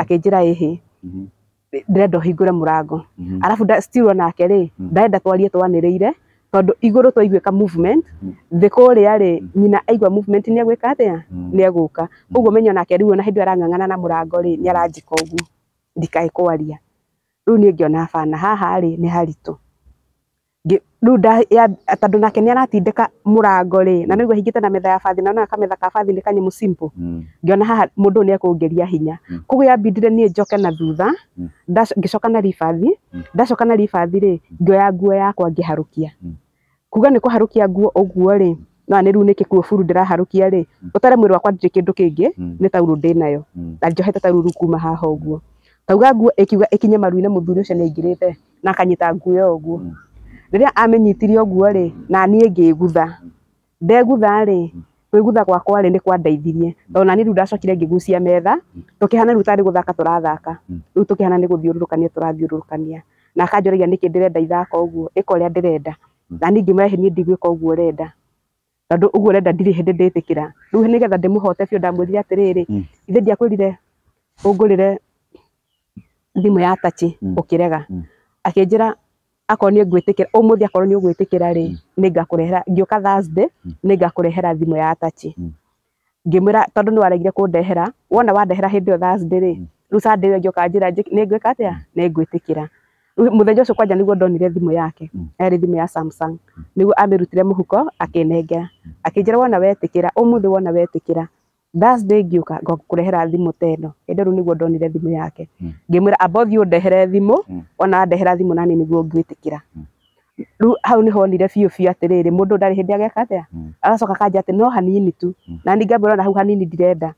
akinjira ihi ndirenda hingure murango arafu still nake ri ndaenda twarie twaniriire tondu iguru twaiguika movement the kuria ri nyina aigua movement ni agwika atia ni aguka uguo menyo nake riu ona hindi arang'ang'ana na murango ri ni aranjika uguo ndikai kwaria riu ni ngiona bana haha ri ni haritu riu tondu nake nä aratindä murango rä na nä hingä na metha ya bathi na no kametha ka bathi nä kanyamå ngä haha må ndå nä ni ngä ria hinya hmm. koguo yambindire ni njoke na thutha hmm. ngä coka na ribathi hmm. ndacoka na ribathi rä ngä oya nguo yakwa ngä harå kia kuga nä kå harå kia nguo å guo rä no nä rä u nä kä kuo buru ndä wakwa ndirä kä ndå kä ngä nä taurå ndä nayo na njohete taurå kuma haha å guo tauga nguo ä kiuga ä kinye maru-inä må te na akanyita nguo yo å riria amenyitire ũguo rĩ na niĩ gutha ndegutha rĩ kwĩgutha gwakwa rĩ nĩ kwandeithirie tondũ nani rĩu ndacokire ngĩgucia metha tũkĩhana rĩu tarĩ gũthaka tũrathaka rĩu tũkĩhana nĩ gũthiũrũrũkania tũrathiũrũrũkania na akanjũragia nĩkĩ ndĩrenda ithako ũguo ĩka ũrĩa ndĩrenda na niĩ ngĩmwĩra niĩ ndigwĩka ũguo ũrenda tondũ ũguo ũrenda ndirĩ hĩndĩ ndĩtĩkĩra rĩu nĩgetha ndĩmũhote biũ ndamwĩrire atĩrĩrĩ hmm. ithe ndiakwĩrire ũngũrĩre thimũ ya tachi hmm. ũkĩrega hmm. akĩnjĩra akorwo nä ngwätä å må thä akorwo nä å gwä tä kä ra rä mm. nä ngakårehera ngä å ka mm. nä ngakå rehera thimå ya tachi mm. ngä mwä ra tondå nä waregire kå ndehera wona wandehera hä ndä ä yo rä rä u ä yo ngä å ka njä ra nä ngwä ka atä a nä ngwä tä kä ra må thenya å cio kwanja nä guo ndonire thimå yake yarä thimå ya nä guo amä rutire må huko akä nengera akä njä ra wona wetä kä ra å må thä wona wetä kä ra Thursday ngiuka kurehera thimu teno ende ru niguo ndonire thimu yake hmm. ngimwira abothi undehere thimu hmm. ona ndehera thimu nani niguo ngwitikira hmm. ru hau ni honire fio fio atiriri mundu ndari hindi ageka atia agacoka kanja ati no hanini tu na ni ngabira na hau hanini ndirenda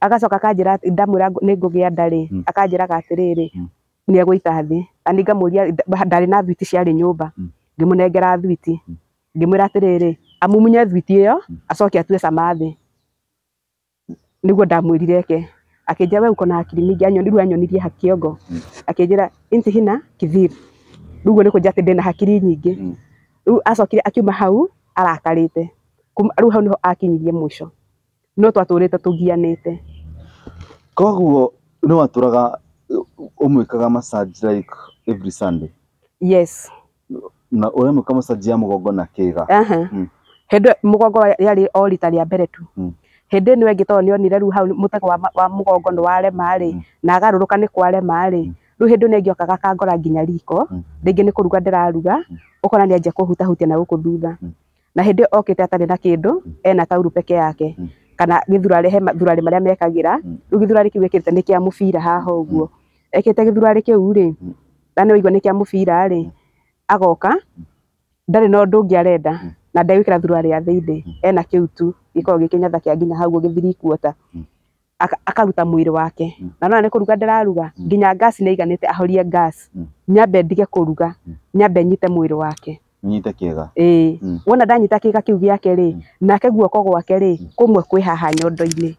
agacoka kanjira ndamwira ni ngugia ndari akanjira atiriri ni agwita thi na ni ngamuria ndari na thwiti ciari nyumba ngimunengera thwiti ngimwira atiriri amumunya thwiti iyo acoke atue cama niguo ndamwirire ke akinjira we uko na akili mingi anyoniru anyonirie hakiongo mm. akinjira inti hina kithir ruguo ni kunjira ati ndina hakiri nyingi mm. riu acokire akiuma hau arakarite riu hau niho akinyirie mwico no twaturite tugianite koguo ni waturaga umwikaga massage like every sunday yes na ure mwika sajia ya mugongo na kiga uh -huh. mm. hendo mugongo yari o rita mbere tu mm hindi ni wengi tondu nionire riu hau mutego wa mugongo ni warema ri mm. na agaruruka ni kwarema ri mm. riu hindi ni ngiokaga kangora nginya riko mm. ringi ni kuruga ndiraruga ukona ni anjia kuhutahutia na guku thutha na hindi okite atari na kindu ena tauru peke yake kana githurari he mathurari maria mekagira riu githurari kiu ekirite ni kia mubira haha uguo ekite githurari kiu ri na ni uigwa ni kia mubira ri agoka ndari na undu ungi arenda na ndegwikira thurua ria thiini ena kiu tu gikoragwo gikinyatha kia nginya hau gugithiri kuota mm. akaruta mwiri wake mm. na nona ni kuruga ndiraruga mm. nginya gas ni iganite ahorie gas nyambe ndige kuruga nyambe nyite mwiri wake nyite kiga ä wona ndanyita kiga kiu giake ri nake guoko gwake ri kumwe kwi haha nyondo ini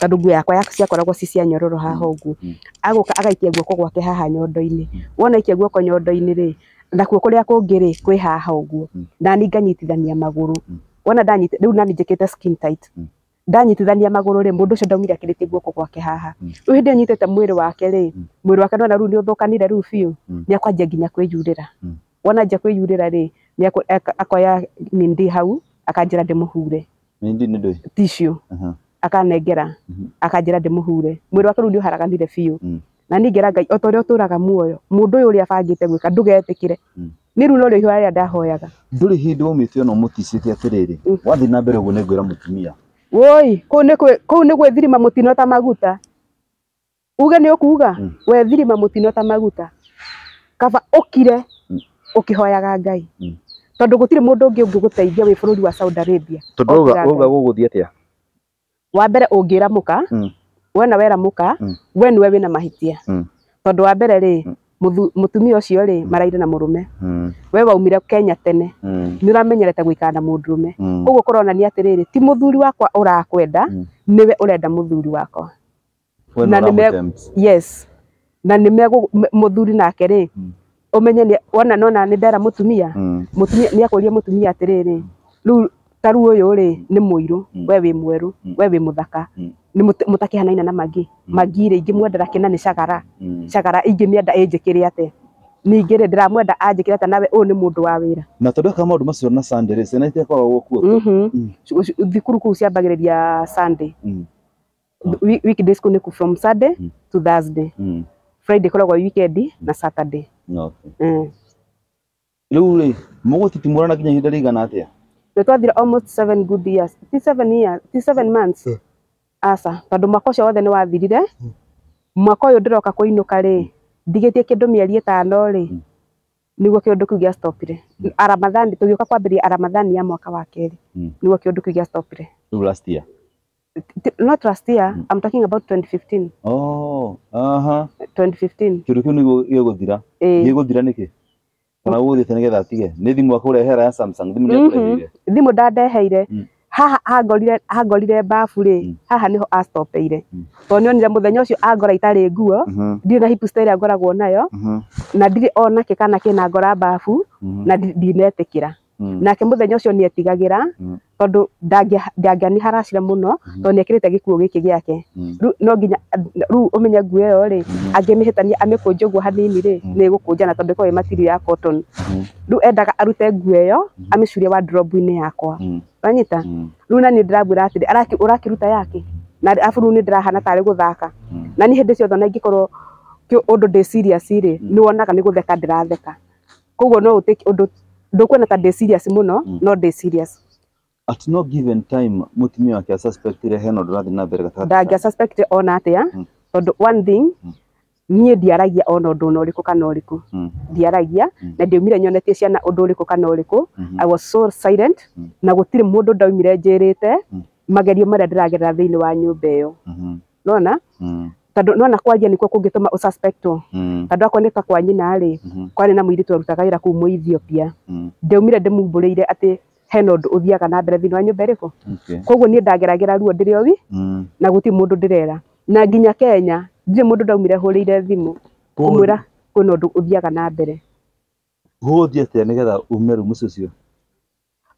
tondå nguo yakwa ciakoragwo ci cia nyororo haha å aguka agå ka agaikia guoko gwake haha nyondo ini wona aikia guoko nyondo ini ri Mm. na nakuo kuria kungiri kwi haha uguo nani nganyitithania maguru mm. wona ndanyita riu nani njikite skin tight mm. ndanyitithania maguru ri mundu ucio ndaumire akirite guoko gwake haha riu hindi nyitite mwiri wake ri mwiri wake ndona riu ni uthukanire riu biu ni akwanjia nginya kwiyurira wona njia kwiyurira ri ni akoya mindi hau akanjira ndimuhure mindi ni ndui tissue uh-huh. akanengera mm-hmm. akanjira ndimuhure mwiri wake riu ni uharaganire biu na ningira ngai otori ria uturaga muoyo mundu uyu uria abangite gwika ndugetikire hmm. ni runo rio ihwa ria ndahoyaga nduri hindi umite ona muticite atiriri hmm. wathi na mbere uguo ngwira mutumia woi kuu ni kuu ni gwithirima mutino ta maguta uge ni ukuga hmm. wethirima mutino ta maguta kaba ukire ukihoyaga ngai tondu gutire mundu ungi ungiguteithia wi bururi wa Saudi Arabia tondu uga uga guguthia atia wa mbere ungiramuka mm wena weramuka mm. we niwe wina mahitia mm. tondu wa mbere ri mutumia mm. ucio ri maraire na murume we waumire Kenya tene ni uramenyerete guikara na mundurume korona ni atiriri ti muthuri wakwa urakwenda niwe urenda muthuri wakwa na nime yes na nime muthuri nake ri umenye wona nona ni ndera mutumia mutumia ni akuria mutumia atiriri riu taru uyu ri ni muiru we wi mweru we wi muthaka ni må takä hanaina na magi mm. magi rä ingä mwendera kä ni nä cagara mm. cagara ingä mä enda ä njä kä rä ate ningä rä ndä ramwenda anjä kä rä ate nawe å yå nä må ndå wa wä na tondå ka maå ndå macio na ciana itiakoragwo kuo mm-hmm. mm. thikuru kå u ciambagä rä ria weekdays kå ku from sunday to thursday friday koragwo weekend mm. na saturday okay. mm. rä u rä må gå titimå rana nginya ihinda rä igana twathira almost seven good years ti seven years ti seven months yeah asa tondu mwaka ucio wothe ni wathirire hmm. mwaka uyu ndiroka kuinuka ri hmm. ndigitie kindu mieri itano ri hmm. niguo kiundu kiu stopire aramadhani tugiuka kwambiria aramadhani ya mwaka wa keri niguo kiundu kiu giastopire last year not last year i'm talking about 2015 oh aha uh -huh. 2015 kindu kiu niguo giguthira giguthira niki kana guguthite nigetha atige ni thimu akurehera ya samsung thimu ni akureheire haha angorire angorire bafu ri mm. haha niho astopeire mm. to ni onire muthenya ucio angora itari nguo mm-hmm. ndirä na hip style ngoragwo nayo mm-hmm. na ona ke kana ke na ngora bafu mm-hmm. na ndinetĩkĩra mm. nake muthenya ucio ni etigagira tondu ndangia ni haracira muno to ni ekirite gikuo giki giake no nginya ru umenye nguo iyo ri angimihitania amikunje guo hanini ri ni gukunjana tondu ko ä matiri ya cotton riu endaga arute nguo iyo amicurie wardrobe-inä yakwa wanyita mm. runa ni ndirambwira atiri araki urakiruta yake na afu runi ndirahana tari guthaka mm. na ni hindi ciothe na ingikorwo undu ndi serious ri mm. ni wonaga ni gutheka ndiratheka koguo no utiki undu ndukwena ta ndi serious muno mm. no ndi serious at no given time mutumia wake asuspectire hena undu rathi na mbere gatagatĩ suspect ona atia one thing nie ndiaragia ona å ndå na å kana å rä kå ndiaragia hmm. na ndiaumire nyonetie ciana undu ndå kana rä hmm. i was so silent hmm. na gutire mundu må ndå ndaumire njä magerio marä a ndä wa nyumba mba yo nona tondå nona kwaria nä kuo kå ngä tå ma tondå akwa ta kwa nyina rä kwarä na må irä tu arutaga wä ra kuu må ethiopia ndaumire ndä mumbå rä ire atä hena ndu uthiaga na mbere thini wa nyumba iriku koguo ni ndageragera ruo ndiri owi na guti mundu ndirera na nginya Kenya ndirä mundu ndå ndaumire hå rä ire thimå kå mwä na mbere gå thiä atä getha ume rumu cio cio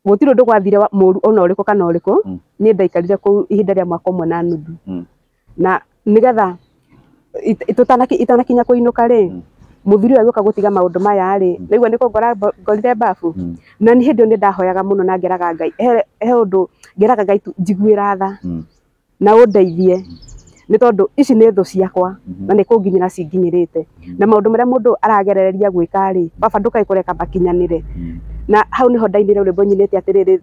gå tirä å ndå gwathire må ru ona å rä kå kana å rä kå hmm. nä ndaikarire kå u ihinda rä a mwaka mwe na nuthu hmm. na nä getha itanakinya kå inå ka rä hmm. muthuri wa guka gutiga maundu maya ri naigua niko ngora ngorire bafu na ni hindi ni ndahoyaga muno na ngeraga ngai he undu ngeraga ngai njiguira tha na undeithie nä tondå ici nä thå ciakwa mhm. na nä kå nginyä cinginyä rä te mhm. na maundu ndå marä a må ndå aragerereria gwä ka rä baba ndå kureka reka makinyanä re mhm na hau niho ndainire bonyi nyinite atiriri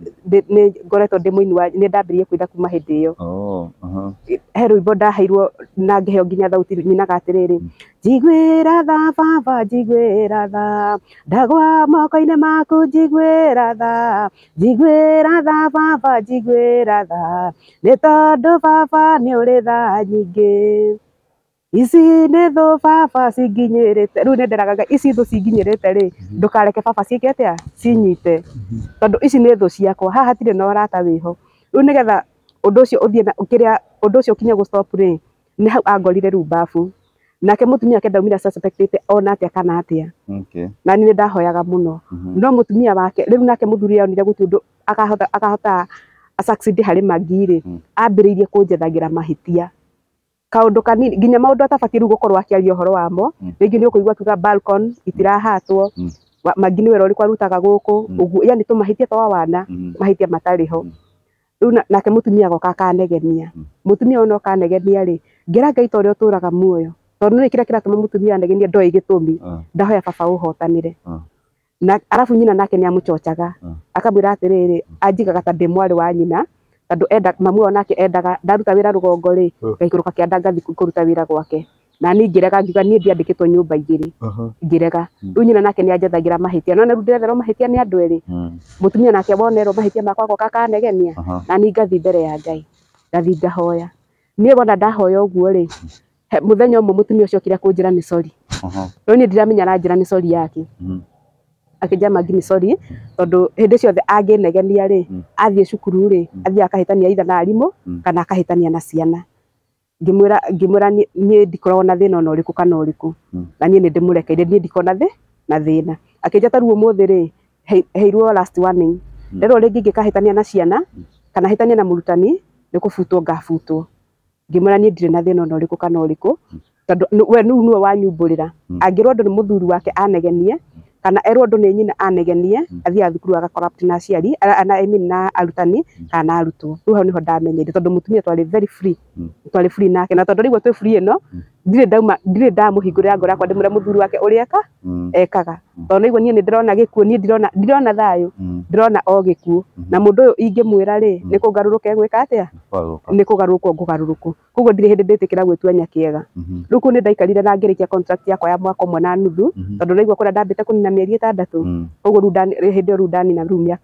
ni ngoretwo ndi muini wa ni ndambirie kuina kuma hindi iyo oh, uh-huh. he rwimbo ndaheirwo na heo nginya thauti nyinaga atiriri njiguira tha baba njiguira tha ndagwa moko maku njiguira tha njiguira tha baba njiguira tha ni tondu baba ni uri tha nyingi ici nä thå baba cinginyä rä te rä u nä nderaga ngai ici thå cinginyä rä te rä mhm. ndå kareke baba ciäke atä a cinyite mhm. tondå ici nä thå ciakwa haha hatirä na å rata wä ho rä u nä getha å ndå å cio å thiä kä rä a å ndå å cio å kinye gå stop rä nä hau angorire rä u mbabu nake må tumia mhm. wake ndaumire suspectete ona atä a kana atä a na nä ndahoyaga muno no no må tumia wake rä u nake må thuri onire gå tiå ndå akahota harä mangirä mm. ambä rä irie kå njethagä ra mahä tia kaundu kanini ginya maundu atabatiru gukorwa akiaria uhoro wamo mm. ringi ni ukuigua kiuga balcon itirahatwo mm. mangi ni wira uriku arutaga guku uguo mm. yani tu mahitia twa wana mm. mahitia matari ho riu nake mutumia agoka akanegemia mutumia ona akanegemia ri ngira ngai toria uturaga muoyo tondu ni kira kira tuma mutumia anegenia ndoi gitumi ah. ndahoya baba uhotanire ah. na arafu nyina nake ni amuchochaga ah. akamwira atiriri anjigaga ta ndi mwari wa nyina tondå enda mamwe onake endaga ndaruta wä ra rå gongo rä ngathi kå ruta gwake na ni ngirega ngiuga niä ndiandä kä two nyå mba ngirega hmm. rä nyina nake nä anjathagä ra mahä tia nona rä u ndä retherwo mahä tia nä hmm. nake wonerwo mahä makwa goka kanegemia na ni ngathi mbere ya ngai ngathi ngahoya niä wona ndahoya å guo rä må thenya å mwe må tumia å cio kire cori rä u ndiramenya aranjä ra nä cori yake hmm magini sorry tondu hindi ciothe anginegenia ri mm. athie cukuru ri mm. athie akahitania itha na arimo mm. kana akahitania na ciana ngimwira ngimwira ni ndikoragwo na thina ona uriku kana uriku na nie ni ndimurekeire nie na thina na thina akinjata ruo muthi ri heirwo last warning rero ringi ngikahitania na ciana kana hitania na murutani ni kubutwo ngabutwo ngimwira nie ndire na thina ona uriku kana uriku tondu we nu nuwe wanyumburira angirwo ndu ni muthuri wake anegenie kana erwo ndu ni nyina anegenie mm. athia thukuru corrupt na ciari ana mean na arutani mm. kana arutwo riu hau ho ndamenyire tondu mutumia twari very free mm. twari free nake na tondu rĩu twi free no ndire ndauma ndire ndamå ra ngoro yakwa ndä må muthuri wake uri rä eka mm. ekaga mm. to naiguo niä nä ndärona gä kuo niä ndirona thayo ndirona mm. o gikuo na mundu uyu ingimwira ri ni mwä ra atia ni kå garå kugo ndire egwä ndetikira atä nyakiega nä mm-hmm. ni garå ndaikarire na ngä contract yakwa ya mwaka å mwe na nuthu tondå naigua kå rä a ndambä te kå nina mä eri ätandatå koguo hä na ä yo rä u ndanina rä u mä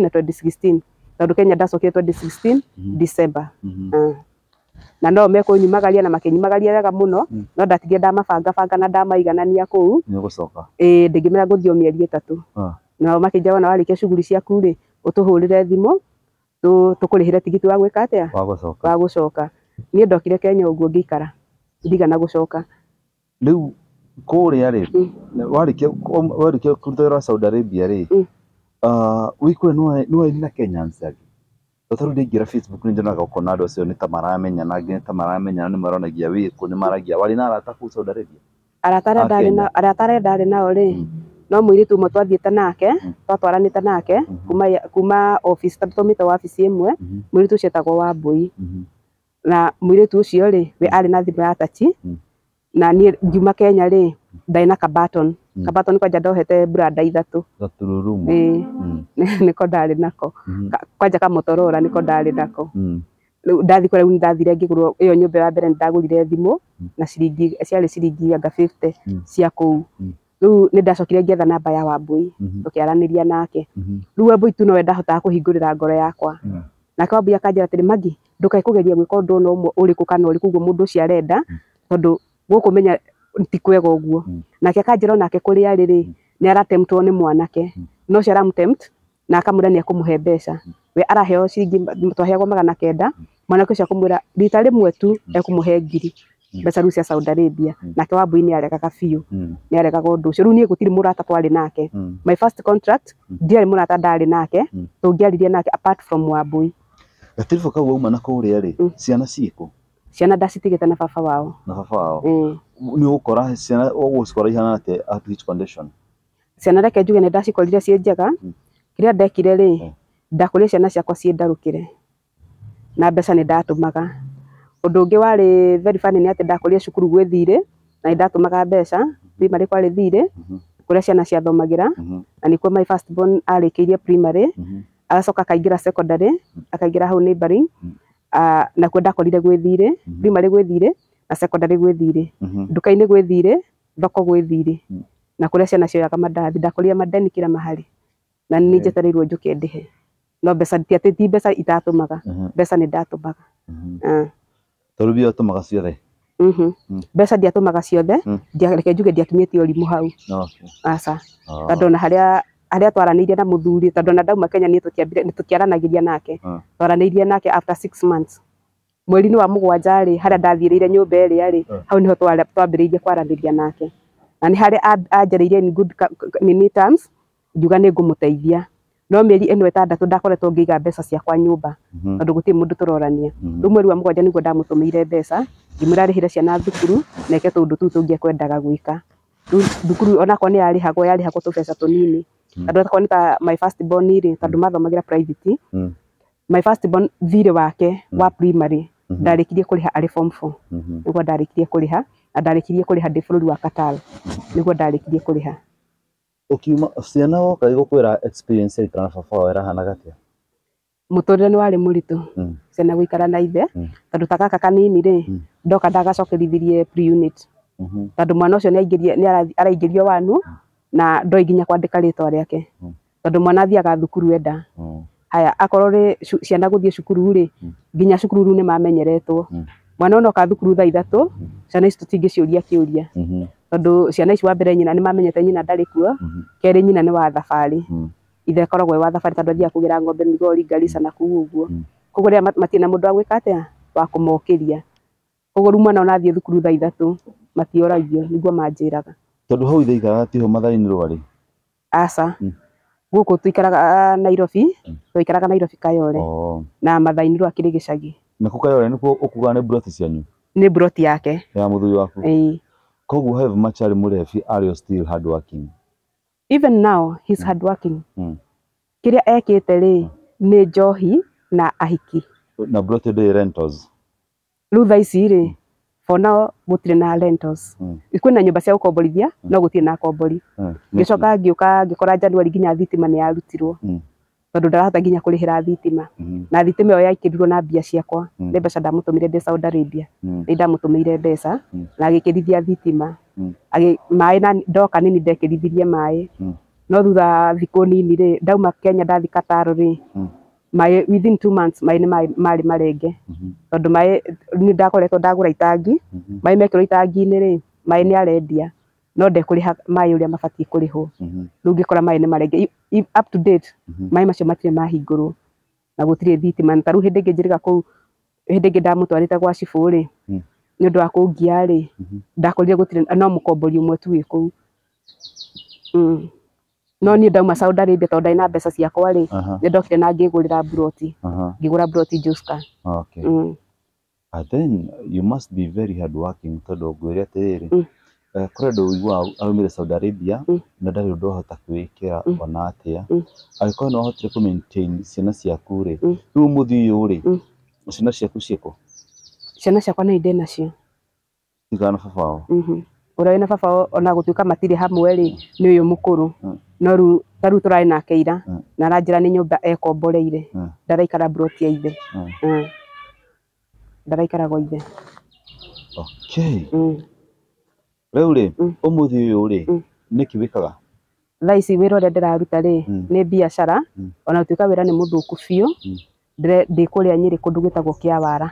na tondå kenya ndacokire mm-hmm. december mm-hmm. Ah na no meko mekunyumagaria na makinyumagaria wega muno mm. no ndatige ndamabanga banga na ndamaiganania kuu gucoka eh ndingimera guthio mieri itatu nao makinjira wona warikia shughuli ciaku ri utuhurire thimo thimu tukurihire tigiti wa gwika atia wa gucoka ni ndokire Kenya uguo ngiikara ndigana gucoka riu kuria rä mm. warikia kuruta wira wa Saudi Arabia mm. ah, rä no niwairi na Kenya msagi tondå ingä ra nä njonaga ũkona andå acio nä ta maramenyana angä nä ta maramenyana nä maronagia wä kå nä maragia warä na arata kå Saudi Arabia arata arä ndarä nao rä mm. no må irä tu må twathiä nake mm. twatwaranä te nake mm-hmm. kuma tåmä te wabici ä office må irä tu ũcio etagwo wa mbåi mm-hmm. na må tu å cio we arä na thimå ya tachi mm. na ni ngiuma kenya rä ndarä na kabaton Mm. kabato niko nja ndohete brada ithatu gatururumo niko ndari nako mm-hmm. kwanja kamotorora niko ndari nako mm. riu ndathi kuria ndathire ngigurwo iyo nyumba ya mbere ndagurire thimu mm. na ciringi ciari ciringi anga 50 cia kuu riu ni ndacokire ngietha namba ya wambui mm-hmm. tukiaraniria nake mm-hmm. riu wambui tu nowe ndahotaga kuhingurira ngoro yakwa nake wambui akanjira atiri magi ndukae kugeria gwika undu ona umwe uriku kana uriku uguo mundu ucio arenda tondu gukumenya ntikwega kwega guo mm. nake kanjira nake kuri ari ri mm. ni aratemptwo ni mwanake mm. no cio aramutempt na akamwira ni akumuhe mbeca we araheo ciringi twaheagwo magana kenda mwanake ucio akamwira rita rimwe tu ekumuhe ngiri mbeca rä Saudi Arabia nake Wambui nä aregaga biå nä aregaga å ndå å cio rä u niä gå tirä nake my first contract ndiarä må rata ndarä nake tå nake apart from Wambui gatiribå kau wauma na kå rä a ciana ciä ciana ndacitigite na baba wao na baba wao eh mm. ni ukora ciana ũgũcikora ihana ate at which condition ciana reke njuge nĩ ndacikorire ciĩ njega mm. kĩrĩa ndekire rĩ mm. ndakũrire ciana ciakwa ciĩ ndarũkĩre na mbeca nĩ ndatũmaga ũndũ ũngĩ warĩ very funny nĩ atĩ ndakũrire cukuru gwe thiirĩ na nĩ ndatũmaga mbeca primary kwarĩ thiirĩ mm-hmm. kũrĩa ciana ciathomagĩra mm-hmm. na nĩkuo my first born arĩkĩirie primary mm-hmm. agacoka akaingĩra secondary akaingĩra hau neighboring Ah, na kwenda ndakorire gwä thirä mhm. ri gwä thirä na secondary gwä thirä mhm. nduka gwä thirä thoko gwä thirä mhm. na kå rä a ciana madathi mandathi madeni kira mahali na ni eh. njetereirwo njå ke he no mbeca tiatä ti mbeca itatå maga mbeca nä ndatå maga ah. tondå mbia maga ciothe mbeca ndiatå maga ciothe ndiareke njuge ndiakinyä tie å rimå hau aca oh. ona harä a aria twaraniirie na muthuri tondu na ndauma Kenya ni tutiambire ni tutiaranagiria nake ah. twaraniirie nake after six months mweri-inĩ wa mũgwanja rĩ harĩa ndathiĩrĩire nyũmba ri rĩ ah. hau ni niho twambĩrĩirie kwaranĩria nake na nĩ harĩa anjarĩirie in good terms ngiuga nĩ ngũmũteithia no mĩeri ĩno ĩtandatũ ndakoretwo ngĩiga mbeca ciakwa nyũmba mhm. tondũ gũtirĩ mũndũ tũrorania mhm. rĩu mweri wa mũgwanja nĩguo ndamũtũmĩire mbeca ngĩmwĩra arĩhĩre ciana thukuru na eke tũũndũ tũu tũngĩ ekwendaga gwĩka rĩu thukuru onakorwo nĩ yarĩhagwo yarĩhagwo tũbeca tũnini Mm. andu atakwa nä my first born rä tondå mm. mathomagä ra private mm. my first born thirä wake wa primary mm-hmm. ndarä kirie kå rä ha arä form four mm-hmm. nä guo ndarä kirie kå rä ha na ndarä kirie kå rä ha ndä bå rå ri wa katal mm-hmm. nä guo ndarä kirie kå rä ha ukiuma ciana woka gå kwä ra experience yaitå na baba wao ärahanaga atä muturire ni wari muritu mm. ciana guikara na ithe mm. tondu ta gaka kanini ri ndoka ndagacokerithirie pre unit tondu mwana ucio ni araingĩrio wanu na ndo nginya kwandika ritwa riake hmm. tondu mwana athiaga thukuru enda hmm. haya akorwo ri ciana guthie cukuru ri hmm. nginya cukuru ru ni mamenyeretwo mwana ona ka thukuru tha ithatu ciana ici tutingiciuria kiuria tondu ciana ici mbere nyina ni mamenyete nyina ndari kuo keri nyina ni wa thabari ithe koragwo e wa thabari tondu athiaga kugira ngombe migori ngarisa na kuu uguo koguo ria matina mundu wa atia wa kumokiria koguo ru mwana ona athie thukuru tha ithatu matioragio niguo manjiraga tondu hau ithe ikaraga ti ho mathari-inä rwarä aca mm. gå kå tå ikaraga ah, nairobi mm. tå ikaraga nairobi kayore oh. na mathai-inä rwa kä rä gä na kå kayore nä kuo å kugaga nä mburoti cianyu nä mburoti yake ya må thuri waku koguo have machari murebi are you still hard working even now he's mm. hard working kä rä a ekä njohi na ahiki na mburoti ndä rentals rä u thaa for now mutire na rentals mm. ikwe na nyumba cia gukomborithia mm. no gutire na akombori ngicoka mm. mm. ngiuka ngikora January nginya thitima ni yarutirwo mm. tondu ndarahota nginya kurihira thitima mm. na thitima iyo yaikirirwo na mbia ciakwa ni mbeca ndamutumire ndi Saudi Arabia ni ndamutumire mbeca na agikirithia thitima maĩ na ndoka nini ndekirithirie maĩ no thutha thiku nini ri ndauma Kenya ndathi Kataro ri maä within two months maä nä marä marenge mhm. tondå maä nä ndakoretwo ndagå itangi maä mhm. mekärwo itangi-inä rä maä nä arendia no ndekå rä ha maä å rä a mabatiä kå rä hwo mhm. rä u ngä kora maä nä maä macio matirä mahingå rwo na gå tirä thitima ta rä u hä ndä ngä njä ndä ngä ndamå twarä te gwa cibå rä hmm. nä å ndå wa kå ngia ndakorire gå no må kombori å mwe tu wä kå u mm no ni ndauma Saudi Arabia tondå ndarä na mbeca ciakwa rä ni ndokire na ngä gå rä broti mburoti ngä gå juska okay. mm. And ah, then you must be very hard working tondå ngwä re atä rä mm. eh, kå rä ndå aumä re Saudi Arabia mm. na ndarä å ndåhota kwä kä ra mm. ona atä a agä korwo nä wahotire kå ciana ciaku rä rä u må thi å rä ciana ciaku ciäkå ciana ciakwa nä ndä nacio tigana baba wao å mhm. rä a wä na baba ona gå tuä ka matirä hamwe rä nä å yå må kå no rä ta rä u tå rarä nake ira mm. na aranjä ra nä nyå mba ekomboreire mm. ndaraikara broti ya ithe mm. ndaraikara gwa ithe rä u rä å må thi å yå rä nä kä kaga thaa ici wä ra å rä a ndä raruta rä nä biacara ona gå tuä ka wä ra nä må thå ku biå ndä kå rä a nyä rä kå ndå gwä tagwo kä awara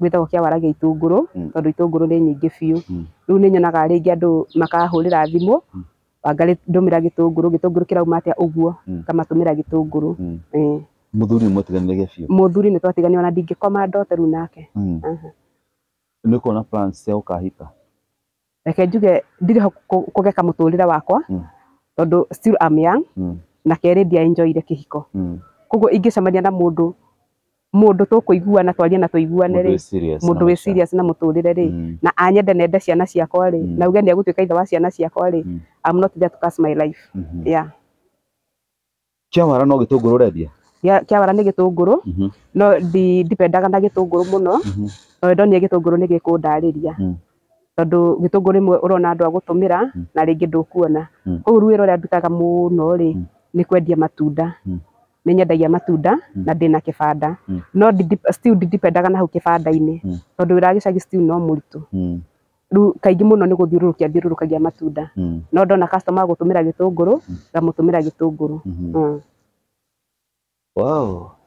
gwĩtagwo kĩawara gĩa itũngũrũ tondũ itũngũrũ nĩ nyingĩ biũ rĩu nĩ nyonaga makahå rä ra thimå wangarä ndå mä ra gä tå ngå rå gä tå ngå rå kä rauma atä a å guo hmm. ngamatå mä ra gä tå ngå rå hmm. eh. må thuri nä mwatiganire biå må thuri nä twatiganire ona ndingä ndote rä u nake hmm. nä kuona cia gå kahika reke njuge ndirä ho kå geka må tå rä re wakwa tondå still am young na kerä ndiaenjoire kä hiko koguo ingä cemania na må ndå mundu tukũiguana twarie na tuiguane ri mundu wĩ serious na muturire ri mm. na anyende nende ciana ciakwa ri mm. na uge ni nĩegũtuĩka ithe wa ciana ciakwa ri mm. i'm not there to cast my life -hmm. yeah kiawara no gĩtũngũrũ ũrendia kiawara nĩ ni gitunguru mm-hmm. no di ndipendaga na gitunguru muno mm-hmm. no ndo nĩ gĩtũngũrũ nĩ gĩkũndarĩria tondå gä tå ngå rä rona andå a na ringi ngä kuona koguo rä wä ra å rä a ndutaga må no rä kwendia matunda nä nyendagia matunda mm. na ndä na kä banda mm. no ndipendaga na hau kä banda-inä mm. tondå wä ra gä cagi no må ritå rä kaingä må no nä gå thiå rå rå kia thiå rå rå kagia matunda no ndona customer gå tå mä ra gä tå ngå rå ngamå tå mä ra gä tå ngå rå mm-hmm.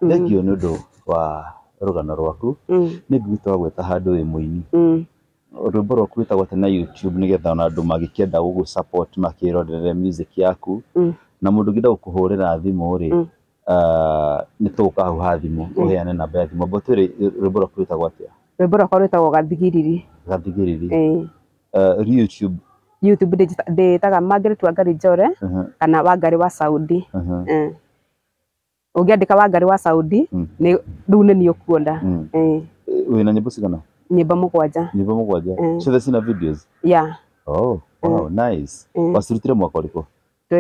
thengio nä å ndå wa gano rwaku nä ngui twagweta handå wä må ini mbo rwaku rwätagwo atä na youtube nä getha ona andå enda gå gå makä rorere yaku na må ndå ngä gå kå hå rä ra thimå rä nä tå gå ka hau ha å mm. heane namba ya thimå mbotå rä rwä mbo rwaku rwätagwo atä a rwä mbo rwakwa rwätagwo gathigiriri gathigiriri uh, youtube youtube ndätaga margaret wangari njore uh-huh. kana wangari wa saudi å uh-huh. ngä andä ka wangari wa saudi mm. rä u nä niå kuona mm. wä na nyä mbo cigana nyä mbo må gwanja nyä mbo må gwanja ciothe cina videos ya oh, wow, nice wacirutire mwaka å rä kå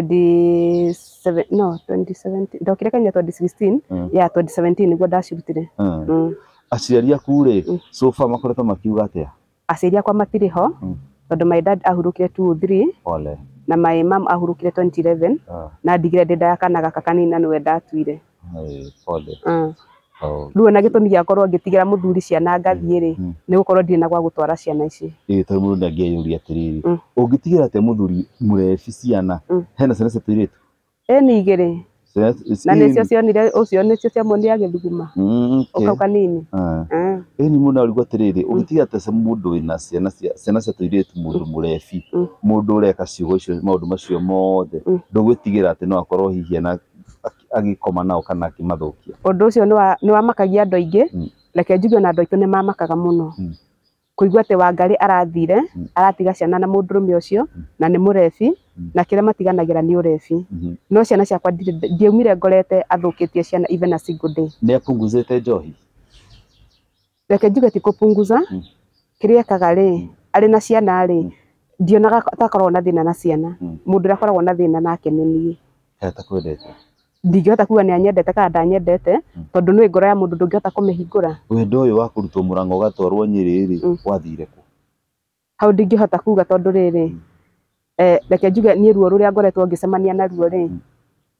27 no 2017 ndokire kenya 2016 mm. ya 2017 nigo ndacirutire mm. mm. aciari aku rĩ mm. sofa makoretwo makiuga atĩa aciari akwa matirĩ ho mm. tondu my dad ahurukire 23 ole na my mom ahurukire 2011 na ndigire ndä ndayakanaga kakanini na nä ndatuire pole uh. Mm rä na gä tå mi gä akorwo ngä tigä ra må thuri ciana ngathiä rä mm, mm. nä gå korwo ndirä na gwa gå twara ciana ici tondå må ndå ndangäeyå ria atä rä mm. rä å ngä tigä ra atä må thuri må rebi ciana hena ciana cia tå irä tu ä nä igä rä na nä cio cionire å cio nä cio ciamuonire agä thuguma å kau kanini ä ah. nä må ndå arigwo atä rä rä å gä tigä ra atä må ndå wä na ciana cia irä tu må ndå må rebi må ndå å reka ciugo icio maå ndå macio mothe ndå gwä tigä ra atä no akorwo hihi ana agikoma nao kana akimathukia undu ucio ni wamakagia andu aingi hmm. reke njuge na andu aitu ni mamakaga muno hmm. kuigua ati wangari arathire hmm. aratiga ciana na mundurume ucio na ni murebi na kiria matiganagira ni urebi no ciana ciakwa ndiaumire ngorete athukitie ciana even a single day ni apunguzite njohi reke njuge ti kupunguza kiria ekaga ri ari na ciana ri ndionaga takoragwo na thina na ciana mundu uria akoragwo na thina nake ni nie ta kwendete ndingihota kuga nä anyendete kana ndanyendete hmm. tondu nä ngoro ya mundu ndå kumihingura wendo uyu wa kurutwo murango ugatwarwo rango ågatwarwo hmm. wathire ku hau ndingä kuga tondu riri rä hmm. eh, reke njuge niä ruo ruria ngoretwo ngicemania cemania naruo ri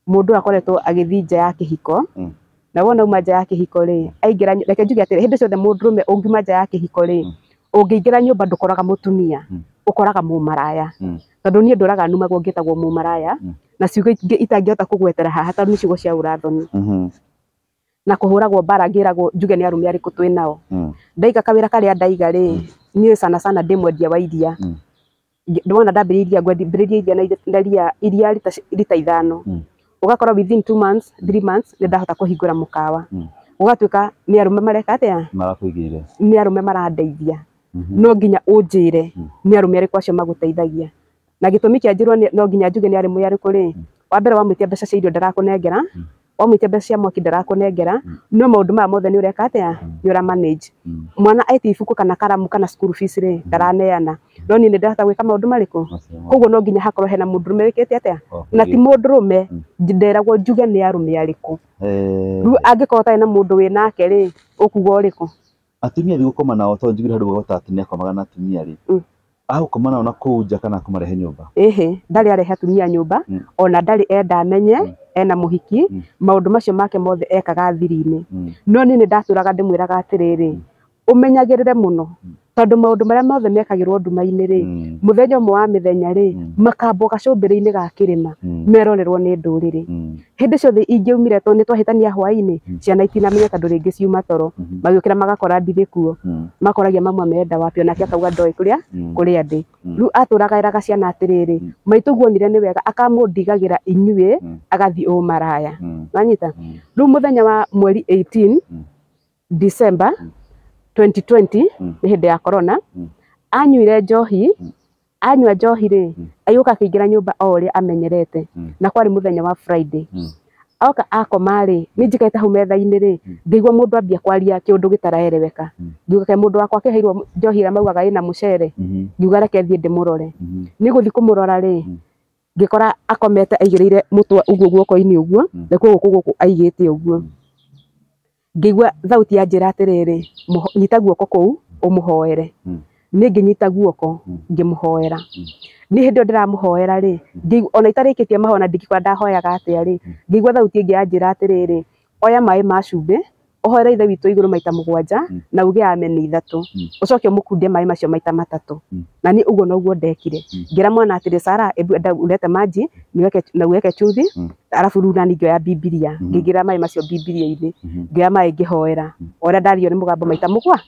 mundu akoretwo agithi nja ya kihiko na wona uma nja ya kihiko ri aingira aingä reke njuge atiri hindi ciothe mundu rume ungiuma nja ya kihiko ri ungiingira nyumba ndukoraga mutumia ukoraga mumaraya tondu nie nduraga numagwo ngitagwo mumaraya må na ciugo itangĩhota kugwetera haha tondũ ni ciugo cia urathoni mm-hmm. na kũhũragwo mbara ngĩragwo njuge ni arũme arĩkũ twĩ nao mm. ndaiga kawira karĩa ndaiga ri mm. ni sana sana ndĩ mwendia wa iria mm. ndona ndambĩrĩiria ngwendithĩrĩria iria na iria iria rita, rita ithano ugakora within 2 months 3 months nĩ ndahota kũhingũra mukawa gũgatuĩka ni arume mareka atĩa ni arume marandeithia mm-hmm. no nginya unjire ni arume arĩkũ acio magũteithagia na gitumi kia kianjirwo no nginya njuge ni ari mwä arä kå rä wa mbere wamwä mbeca cia irio wa mwitia mbeca cia mwaki ndarakå nengera no maå ndå maya mothe nä å reka ni ura manage mwana aitä ifuku kana karamu kana school fees rä ndaraneana no niä nä ndärahota gwä ka maå ndå marä koguo no nginya hakorwo hena må ndå rå me wä na ti må ndå rå me mm. nderagwo njuge nä arå me arä kå rä angä na må ndå wä nake rä atumia thigå koma nao to njugire harä gogota atumia nä akomaga na atumia rä agukoma ona kuu nja kana kumarehe nyumba ehe ndari arehe atumia nyumba mm. ona ndari enda amenye mm. ena muhiki mm. maundu macio make mothe ekaga thiri mm. no ni ndaturaga ndimwiraga atiriri umenyagirire muno mm tondu maundu maria mothe mekagirwo nduma-ini ri hmm. muthenya umwe wa mithenya ri hmm. makambwo gacumbiri-ini ga kirima hmm. merorerwo ni nduriri hindi ciothe ingiumire to ni twahitania hwaini ciana itinamenya tondu ringi ciuma toro magiukira magakora ndithi kuo makoragia mamwe menda wapi onake akauga ndoi kuria kuria ndi riu aturagairaga ciana atiriri maitu guonire ni wega akamundigagira inyuĩ agathi umaraya wanyita riu muthenya wa mweri 18 December 2020 mm. nä hä ndä ya corona hmm. anyuire njohi mm. anyua njohi rä mm. agä å akä nyumba o rä amenyerete hmm. na kwarä må thenya wa friday mm oka akoma rä nä njä kaite hau metha-inä rä hmm. ngäigua må ndå ambia kwaria kä å ndå gä taraereweka ngiuga ke må ndå wakwa akä heirwo njohi ä maugaga ä na må cere ngiuga reke thiä ndä må rore nä gå thiä kå må rora rä ngä kora akomete aigä rä ire må twa å guo guoko-inä å guo na kuo gå kå gå kå aigä te å guo ngĩigua thauti ya njĩra atĩrĩrĩ nyita guoko kũu ũmũhoere hmm. nä ngä nyita guoko hmm. ngä må hoera hmm. nä hä ndä ndä ramå hoera rä ona itarä kä tie mahona ndingä ndahoyaga atä ri rä ngä igua thauti ä ngä yanjä ra atä rä rä oya maä ma ohera ithe witå igå rå maita må gwanja mm. na uge ame amen ithatu ucoke mm. umukunde mai macio maita matatu mm. na ni uguo noguo ndekire ngira mwana atiri sara ulete maji niweke na uweke chumvi arafu rä u na ningä oya bibiria ngä mm-hmm. ngä ra maä macio bibiria-inä mm-hmm. ngä oya maä ngä hoera o rä a ndario nä må gambo maita må gwa